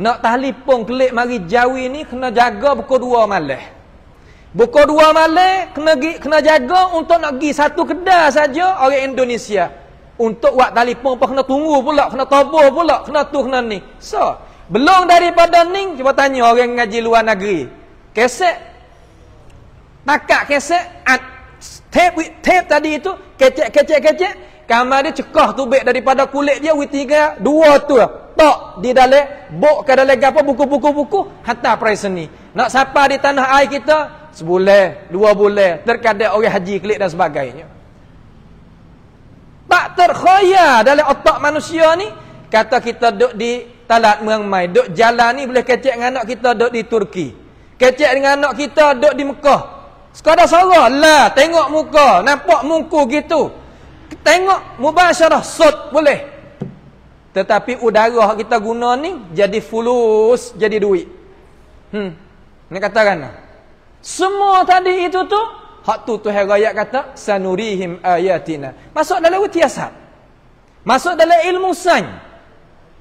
nak tali tahlipung kelik mari jawi ni kena jaga pukul 2 malam Buka dua malam kena gi, kena jaga untuk nak pergi satu kedai saja orang Indonesia. Untuk buat telefon pun kena tunggu pula, kena tabur pula, kena tu kena ni. So, belum daripada ni cuba tanya orang ngaji luar negeri. Keset takak keset at tape with tape tadi itu kecek kecek kecek kamar dia cekah tubik daripada kulit dia with tiga dua tu tok di dalam bok ke dalam apa buku-buku buku hatta price ni nak sapa di tanah air kita sebulan, dua bulan, terkadang orang haji kelik dan sebagainya. Tak terkhayal dalam otak manusia ni, kata kita duduk di Talat Mengmai, duduk jalan ni boleh kecek dengan anak kita duduk di Turki. Kecek dengan anak kita duduk di Mekah. Sekadar sorah, lah tengok muka, nampak muka gitu. Tengok mubasyarah, sot boleh. Tetapi udara kita guna ni jadi fulus, jadi duit. Hmm. Ini katakanlah. Semua tadi itu tu hak tu tu rakyat kata sanurihim ayatina. Masuk dalam utiasat. Masuk dalam ilmu sains.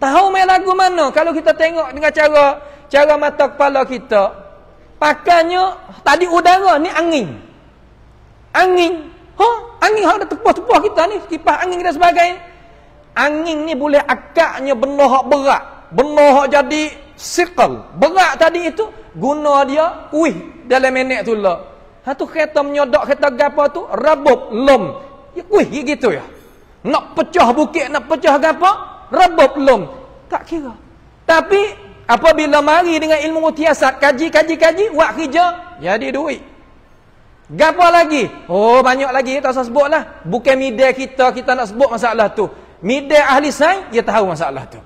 Tahu mai lagu mana kalau kita tengok dengan cara cara mata kepala kita pakanya tadi udara ni angin. Angin. Ha, huh? angin hak dah tepuh-tepuh kita ni, kipas angin dan sebagainya. Angin ni boleh akaknya benda hak berat, benda hak jadi siqal berat tadi itu guna dia wih, dalam minit tu lah ha tu kereta menyodok kereta gapa tu rabob lom ya, uih ya gitu ya nak pecah bukit nak pecah gapa rabob lom tak kira tapi apabila mari dengan ilmu mutiasat kaji kaji kaji wak kerja jadi duit gapa lagi oh banyak lagi tak usah sebut lah bukan midai kita kita nak sebut masalah tu midai ahli sains dia tahu masalah tu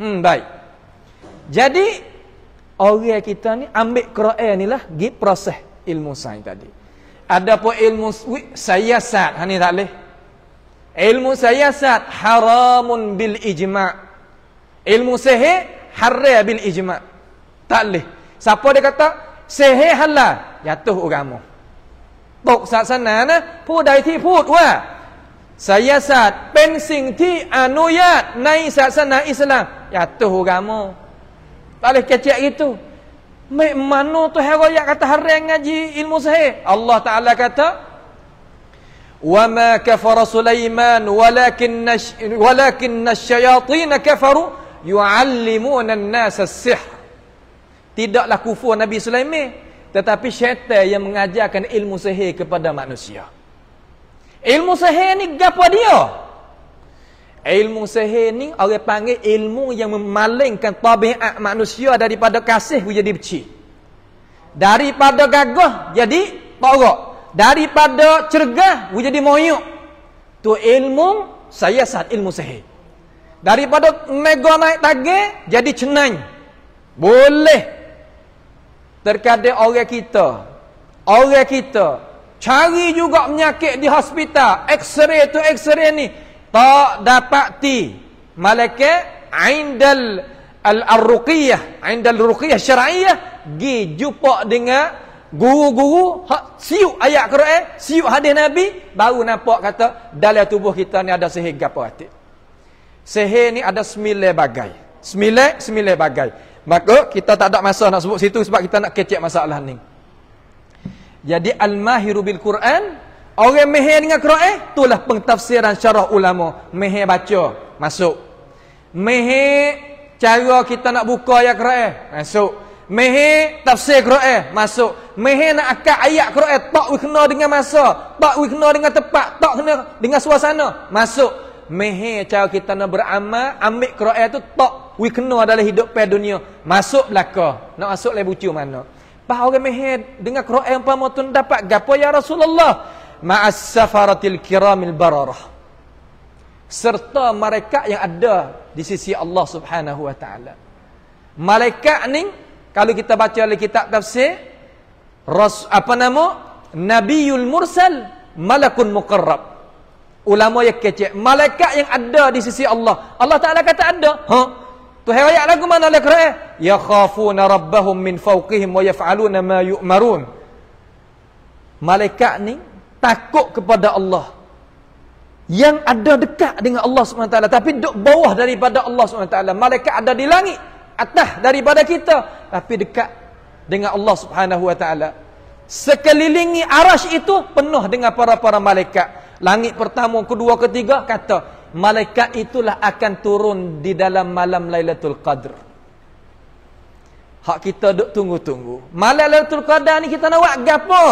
hmm baik jadi orang kita ni ambil Quran inilah lah gi proses ilmu sains tadi. Adapun ilmu siasat, ha ni tak leh. Ilmu siasat haramun bil ijma'. Ilmu sihir haram bil ijma'. Tak leh. Siapa dia kata sihir halal, jatuh agama. Tok sasana na, pu dai ti pud wa. Siasat เป็นสิ่งที่อนุญาตในศาสนาอิสลามอย่าตัวกามอ tak boleh kecek gitu. Mek mana tu heroyak kata hari yang ngaji ilmu sahih? Allah Ta'ala kata, وَمَا كَفَرَ سُلَيْمَانُ وَلَكِنَّ الشَّيَاطِينَ كَفَرُ يُعَلِّمُونَ النَّاسَ السِّحْرَ Tidaklah kufur Nabi Sulaiman. Tetapi syaitan yang mengajarkan ilmu sahih kepada manusia. Ilmu sahih ni gapa dia? Ilmu sihir ni orang panggil ilmu yang memalingkan tabiat manusia daripada kasih menjadi benci. Daripada gagah jadi porok. Daripada cergah menjadi moyuk. Tu ilmu saya sat ilmu sihir. Daripada mega naik tage jadi cenang. Boleh. Terkadang orang kita, orang kita cari juga penyakit di hospital, x-ray tu x-ray ni, tak dapat ti, malaikat indal al-ruqiyah indal ruqiyah syar'iyah gi jumpa dengan guru-guru hak siuk ayat Quran eh? siuk hadis Nabi baru nampak kata dalam tubuh kita ni ada sihir gapo atik sihir ni ada semile bagai semile semile bagai maka kita tak ada masa nak sebut situ sebab kita nak kecek masalah ni jadi al-mahiru bil Quran Orang meher dengan Quran, eh? itulah pentafsiran syarah ulama. Meher baca, masuk. Meher cara kita nak buka ayat Quran, eh? masuk. Meher tafsir Quran, eh? masuk. Meher nak akad ayat Quran, tak kena dengan masa, tak kena dengan tempat, tak kena dengan suasana, masuk. Meher cara kita nak beramal, ambil Quran tu tak kena dalam hidup pada dunia. Masuk belakang, nak masuk lebucu mana. Pak orang mehe dengan Quran umpama tu dapat gapo ya Rasulullah? ma'as safaratil kiramil bararah serta malaikat yang ada di sisi Allah Subhanahu wa taala malaikat ni kalau kita baca dalam kitab tafsir apa nama nabiul mursal malakun muqarrab ulama yang kecek malaikat yang ada di sisi Allah Allah taala kata ada ha tu hayat lagu mana dalam quran ya khafuna rabbahum min fawqihim wa yaf'aluna ma yu'marun malaikat ni takut kepada Allah yang ada dekat dengan Allah SWT tapi duduk bawah daripada Allah SWT malaikat ada di langit atas daripada kita tapi dekat dengan Allah SWT sekelilingi arash itu penuh dengan para-para malaikat langit pertama, kedua, ketiga kata malaikat itulah akan turun di dalam malam Lailatul Qadr hak kita duduk tunggu-tunggu malam Lailatul Qadr ni kita nak buat apa?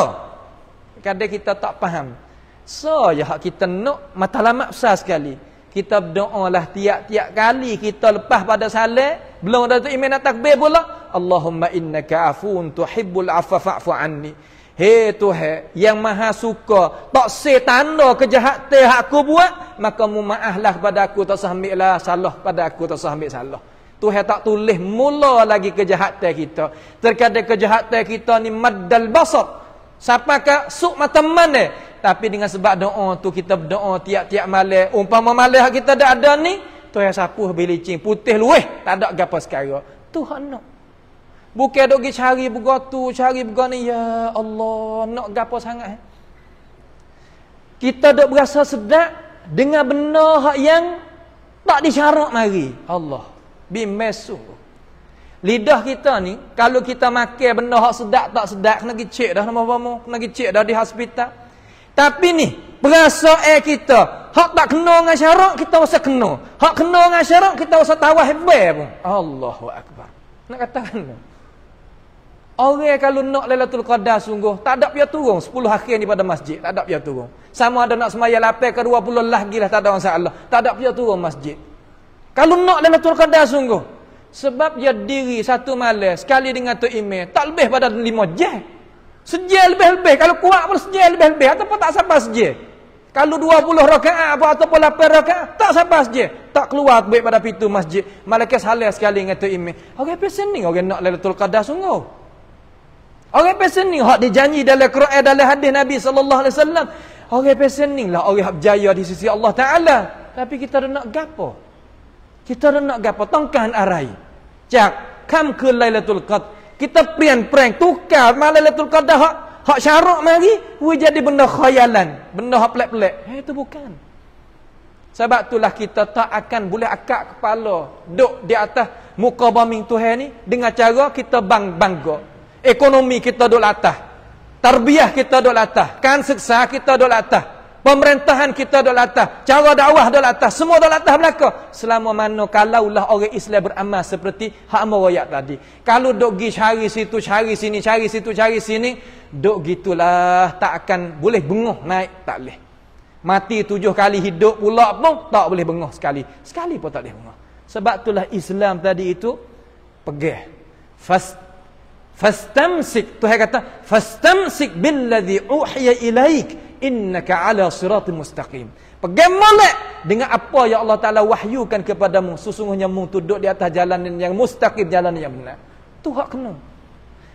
kadang kita tak faham. So, ya hak kita nak matlamat besar sekali. Kita berdoa lah tiap-tiap kali kita lepas pada salat, belum ada tu iman nak takbir pula. Allahumma innaka afun tuhibbul afa fa'fu anni. Hei tu hei, yang maha suka, tak setanda kejahatan yang aku buat, maka mu ma'ahlah pada aku, tak sahambil lah salah pada aku, tak sahambil salah. Tu hei tak tulis mula lagi kejahatan kita. Terkadang kejahatan kita ni madal basar. Siapa ke suk mataman dia? Eh? Tapi dengan sebab doa tu kita berdoa tiap-tiap malam. Umpama malam kita dah ada ni, tu yang sapu belicing putih luih, tak ada gapo sekarang. Tuhan nak Bukan dok cari begatu, cari begani ya Allah, nak gapo sangat eh? Kita dok berasa sedap dengan benda hak yang tak disyarat mari. Allah bimesuh. Lidah kita ni, kalau kita makan benda hak sedap tak sedap, kena gicik dah nama bapa kena gicik dah di hospital. Tapi ni, berasa air kita, hak tak kena dengan syarat, kita rasa kena. Hak kena dengan syarat, kita rasa tawah hebat pun. Allahu Akbar. Nak kata mana? Orang kalau nak lelatul qadar sungguh, tak ada pihak turun. Sepuluh akhir ni pada masjid, tak ada pihak turun. Sama ada nak semaya lapar ke dua lagi lah gila, tak ada orang Allah. Tak ada pihak turun masjid. Kalau nak lelatul qadar sungguh, sebab dia diri satu malam sekali dengan tu email tak lebih pada lima je sejel lebih-lebih kalau kuat pun sejel lebih-lebih ataupun tak sampai sejam. Kalau dua puluh rakaat apa ataupun lapan rakaat tak sampai sejam. Tak keluar baik pada pintu masjid. Malaikat salah sekali dengan tu email. Orang pesen ni orang nak Lailatul Qadar sungguh. Orang pesen ni hak dijanji dalam Quran dalam hadis Nabi sallallahu alaihi wasallam. Orang pesen ni lah orang hak berjaya di sisi Allah Taala. Tapi kita nak gapo? Kita nak gapo? Tongkan arai. จากค่ำคืนไลลาตุลกัดคิตเปลี่ยนแปลงตุกแกมาไลลาตุลกัดเหรอ Hak syarak mari Wujud di benda khayalan Benda hak pelik-pelik eh, itu bukan Sebab itulah kita tak akan Boleh akak kepala Duk di atas Muka bombing tuhan ni Dengan cara kita bang bangga Ekonomi kita duk atas Tarbiah kita duk atas Kan seksa kita duk atas pemerintahan kita dah atas, cara dakwah dah atas, semua dalam atas belaka. Selama mana lah orang Islam beramal seperti hak merayak tadi. Kalau duk pergi cari situ, cari sini, cari situ, cari sini, duk gitulah tak akan boleh bengoh naik, tak boleh. Mati tujuh kali hidup pula pun tak boleh bengoh sekali. Sekali pun tak boleh bengoh. Sebab itulah Islam tadi itu pegih. Fast fastamsik tu kata fastamsik billazi uhiya ilaika innaka ala siratim mustaqim pegang dengan apa yang Allah Ta'ala wahyukan kepadamu sesungguhnya mu duduk di atas jalan yang mustaqim jalan yang benar tu hak kena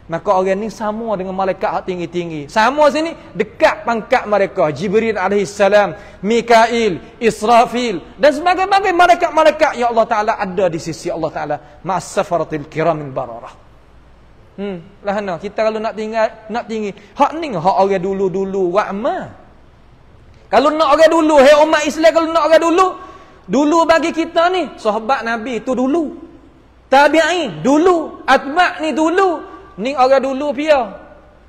maka orang ni sama dengan malaikat hak tinggi-tinggi sama sini dekat pangkat mereka Jibril alaihi salam Mikail Israfil dan sebagainya malaikat-malaikat yang Allah Ta'ala ada di sisi Allah Ta'ala ma'as safaratil kiramin bararah Hmm, lah no. kita kalau nak tinggal nak tinggi, hak ni hak orang dulu-dulu wa wa'ma. Kalau nak orang dulu, hai umat Islam kalau nak orang dulu, dulu bagi kita ni sahabat Nabi tu dulu. Tabi'in dulu, atba' ni dulu. Ni orang dulu pia.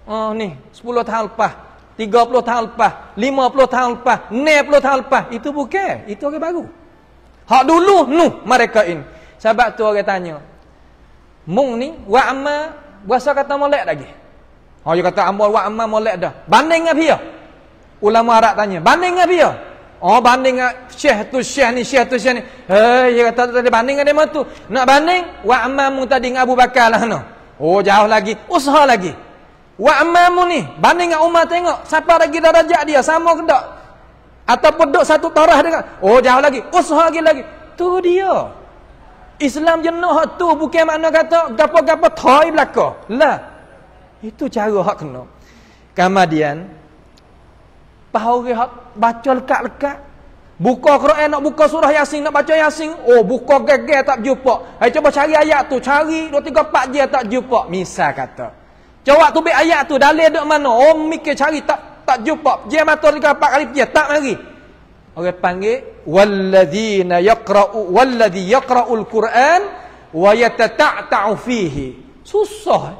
Oh ni, 10 tahun lepas, 30 tahun lepas, 50 tahun lepas, 60 tahun lepas, itu bukan, itu orang baru. Hak dulu nu mereka ini. Sebab tu orang tanya. Mung ni wa'ma Berasa kata molek lagi. Oh, dia kata amal wa amal molek dah. Banding dengan dia. Ulama Arab tanya, banding dengan dia. Oh, banding dengan syekh tu syekh ni, syekh tu syekh ni. Eh, dia kata tadi banding dengan dia tu. Nak banding, wa amamu tadi dengan Abu Bakar lah no. Oh, jauh lagi. Usaha lagi. Wa amamu ni, banding dengan Umar tengok. Siapa lagi darajat dia, sama ke tak? Ataupun duduk satu tarah dengan. Oh, jauh lagi. Usaha lagi lagi. Tu dia. Islam je nak hak tu bukan makna kata gapo-gapo toy belaka. Lah. Itu cara hak kena. Kemudian Pahau ke hak baca lekat-lekat. Buka Quran nak buka surah Yasin nak baca Yasin. Oh buka gege tak jumpa. Hai cuba cari ayat tu, cari 2 3 4 je tak jumpa. Misal kata. Cuba tubik ayat tu dalil dok mana? Oh mikir cari tak tak jumpa. Dia mata 3 4 kali dia tak mari. Orang panggil walladzina yaqra'u walladzi yaqra'ul Quran wa yatata'ta'u fihi. Susah.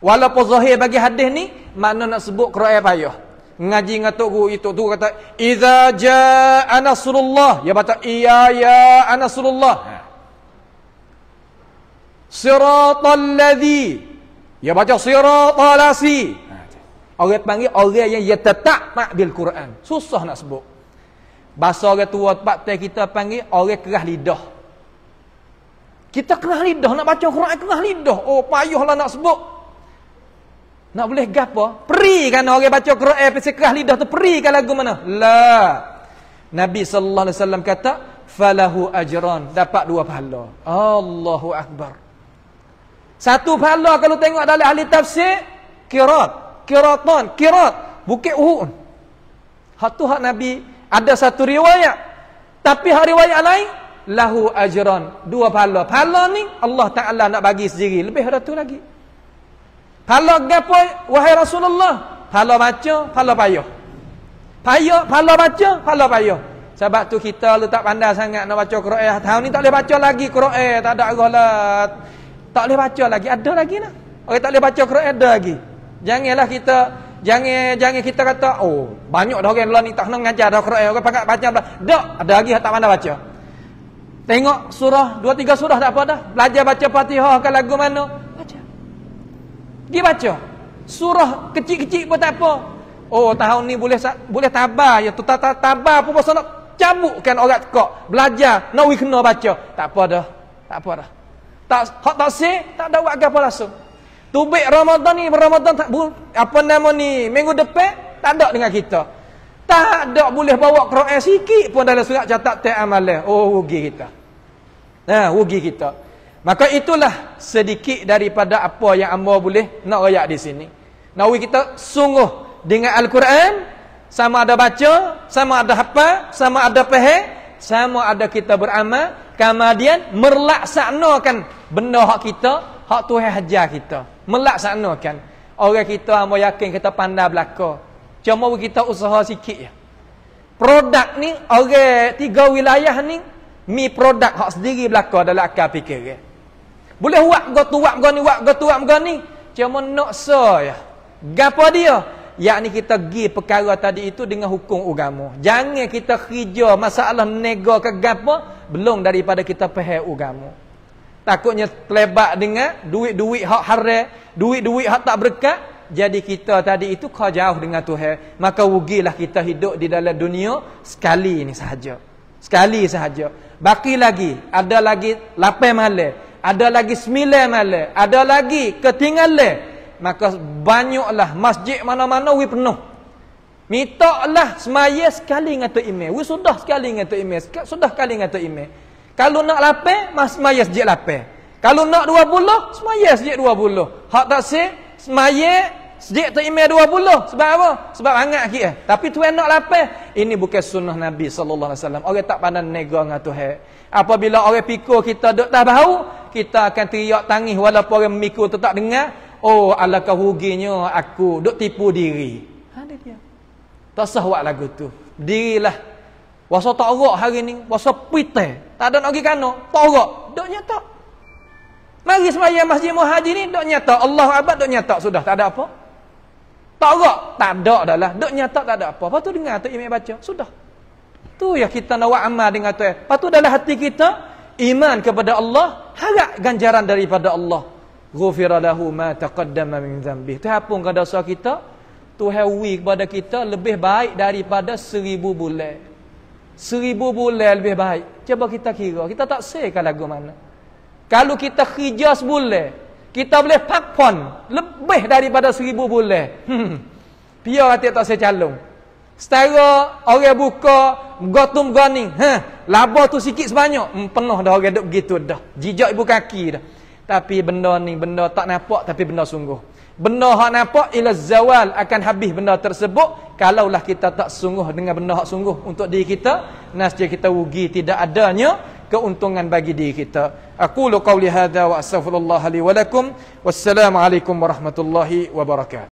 Walaupun zahir bagi hadis ni makna nak sebut qira'ah payah. Ngaji dengan tok guru itu tu kata iza jaa nasrullah ya baca iya ya nasrullah. Ha. Siratal ladzi ya baca siratal lasi. Ha, orang panggil orang yang yatata'ta' bil Quran. Susah nak sebut. Bahasa orang tua tempat kita panggil orang kerah lidah. Kita kerah lidah nak baca Quran kerah lidah. Oh payahlah nak sebut. Nak boleh gapo? Peri kan orang baca Quran eh, pasti kerah lidah tu peri kan lagu mana? La. Nabi sallallahu alaihi wasallam kata falahu ajran dapat dua pahala. Allahu akbar. Satu pahala kalau tengok dalam ahli tafsir kirat, kiratan, kirat, bukit Uhud. tu hak Nabi ada satu riwayat tapi hari riwayat lain lahu ajran dua pahala pahala ni Allah Ta'ala nak bagi sendiri lebih dari tu lagi pahala gapa wahai Rasulullah pahala baca pahala payah payah pahala baca pahala payah sebab tu kita letak pandai sangat nak baca Quran ah, tahun ni tak boleh baca lagi Quran tak ada arah tak boleh baca lagi ada lagi nak orang tak boleh baca Quran ada lagi janganlah kita Jangan jangan kita kata, oh, banyak dah orang luar ni tak nak mengajar dah Quran, orang pangkat baca belah. Tak, ada lagi tak pandai baca. Tengok surah, dua tiga surah tak apa dah. Belajar baca Fatihah ke lagu mana? Baca. Dia baca. Surah kecil-kecil pun tak apa. Oh, tahun ni boleh boleh tabah. ya. Tu tabar tabar pun pasal nak cabutkan orang tekak. Belajar, nak kena baca. Tak apa dah. Tak apa dah. Tak hak tak sih, tak ada buat apa langsung. Tubik Ramadan ni Ramadan tak apa nama ni minggu depan tak ada dengan kita. Tak ada boleh bawa Quran sikit pun dalam surat catat tiap amalan. Oh rugi kita. Nah, rugi kita. Maka itulah sedikit daripada apa yang Allah boleh nak rayak di sini. Nawi kita sungguh dengan Al-Quran sama ada baca, sama ada hafal, sama ada faham, sama ada kita beramal, kemudian merlaksanakan benda hak kita, hak Tuhan ajar kita melaksanakan orang kita amo yakin kita pandai belaka cuma kita usaha sikit ya produk ni orang tiga wilayah ni mi produk hak sendiri belaka dalam akal fikir ya. boleh buat go tu buat go ni buat go tu go ni cuma nak so ya gapo dia yakni kita gi perkara tadi itu dengan hukum agama jangan kita kerja masalah nego ke gapo belum daripada kita faham agama Takutnya terlebat dengan duit-duit hak haram, duit-duit hak tak berkat. Jadi kita tadi itu kau jauh dengan Tuhan. Maka rugilah kita hidup di dalam dunia sekali ini sahaja. Sekali sahaja. Baki lagi, ada lagi 8 malam, ada lagi 9 malam, ada lagi ketinggalan. Maka banyaklah masjid mana-mana wi penuh. Mitaklah semaya sekali dengan Tuhan Imam. Wi sudah sekali dengan Tuhan Imam. Sudah sekali dengan Tuhan Imam. Kalau nak lapar, semaya sejak lapar. Kalau nak dua buluh, semaya sejak dua buluh. Hak tak si, semaya sejak tak imai dua buluh Sebab apa? Sebab hangat kita. Eh. Tapi tuan nak lapar. Ini bukan sunnah Nabi SAW. Orang tak pandang nega dengan Tuhan. Apabila orang pikul kita duduk tak bau, kita akan teriak tangih walaupun orang memikul tetap dengar. Oh, ala alakah ruginya aku duduk tipu diri. Ada ha, dia. Tak sah buat lagu tu. Dirilah. Wasa tak rok hari ni. Wasa pitai. Tak ada nak pergi kano, torak. Dok nyata. Mari sembahyang Masjid Muhaji ni dok nyata. Allah abad dok nyata sudah tak ada apa. Torak, tak ada dah lah. Dok nyata tak ada apa. Patu dengar tu imam baca, sudah. Tu ya kita nak buat amal dengan tu. Patu dalam hati kita iman kepada Allah, harap ganjaran daripada Allah. Ghufira lahu ma taqaddama min dhanbi. Tu hapun kada kita. Tuhan wi kepada kita lebih baik daripada seribu bulan. Seribu bulan lebih baik. Cuba kita kira. Kita tak sayakan lagu mana. Kalau kita kerja sebulan. Kita boleh pak pakpon. Lebih daripada seribu bulan. Hmm. Pihak hati tak saya calon. Setara orang buka. Gotum goning. Huh. Ha, Labah tu sikit sebanyak. Hmm, penuh dah orang duduk begitu dah. Jijak ibu kaki dah. Tapi benda ni benda tak nampak. Tapi benda sungguh. Benda hak nampak ila zawal akan habis benda tersebut kalaulah kita tak sungguh dengan benda hak sungguh untuk diri kita nasya kita rugi tidak adanya keuntungan bagi diri kita. Aku lu qauli hadza wa astaghfirullah li wa lakum wassalamu alaikum warahmatullahi wabarakatuh.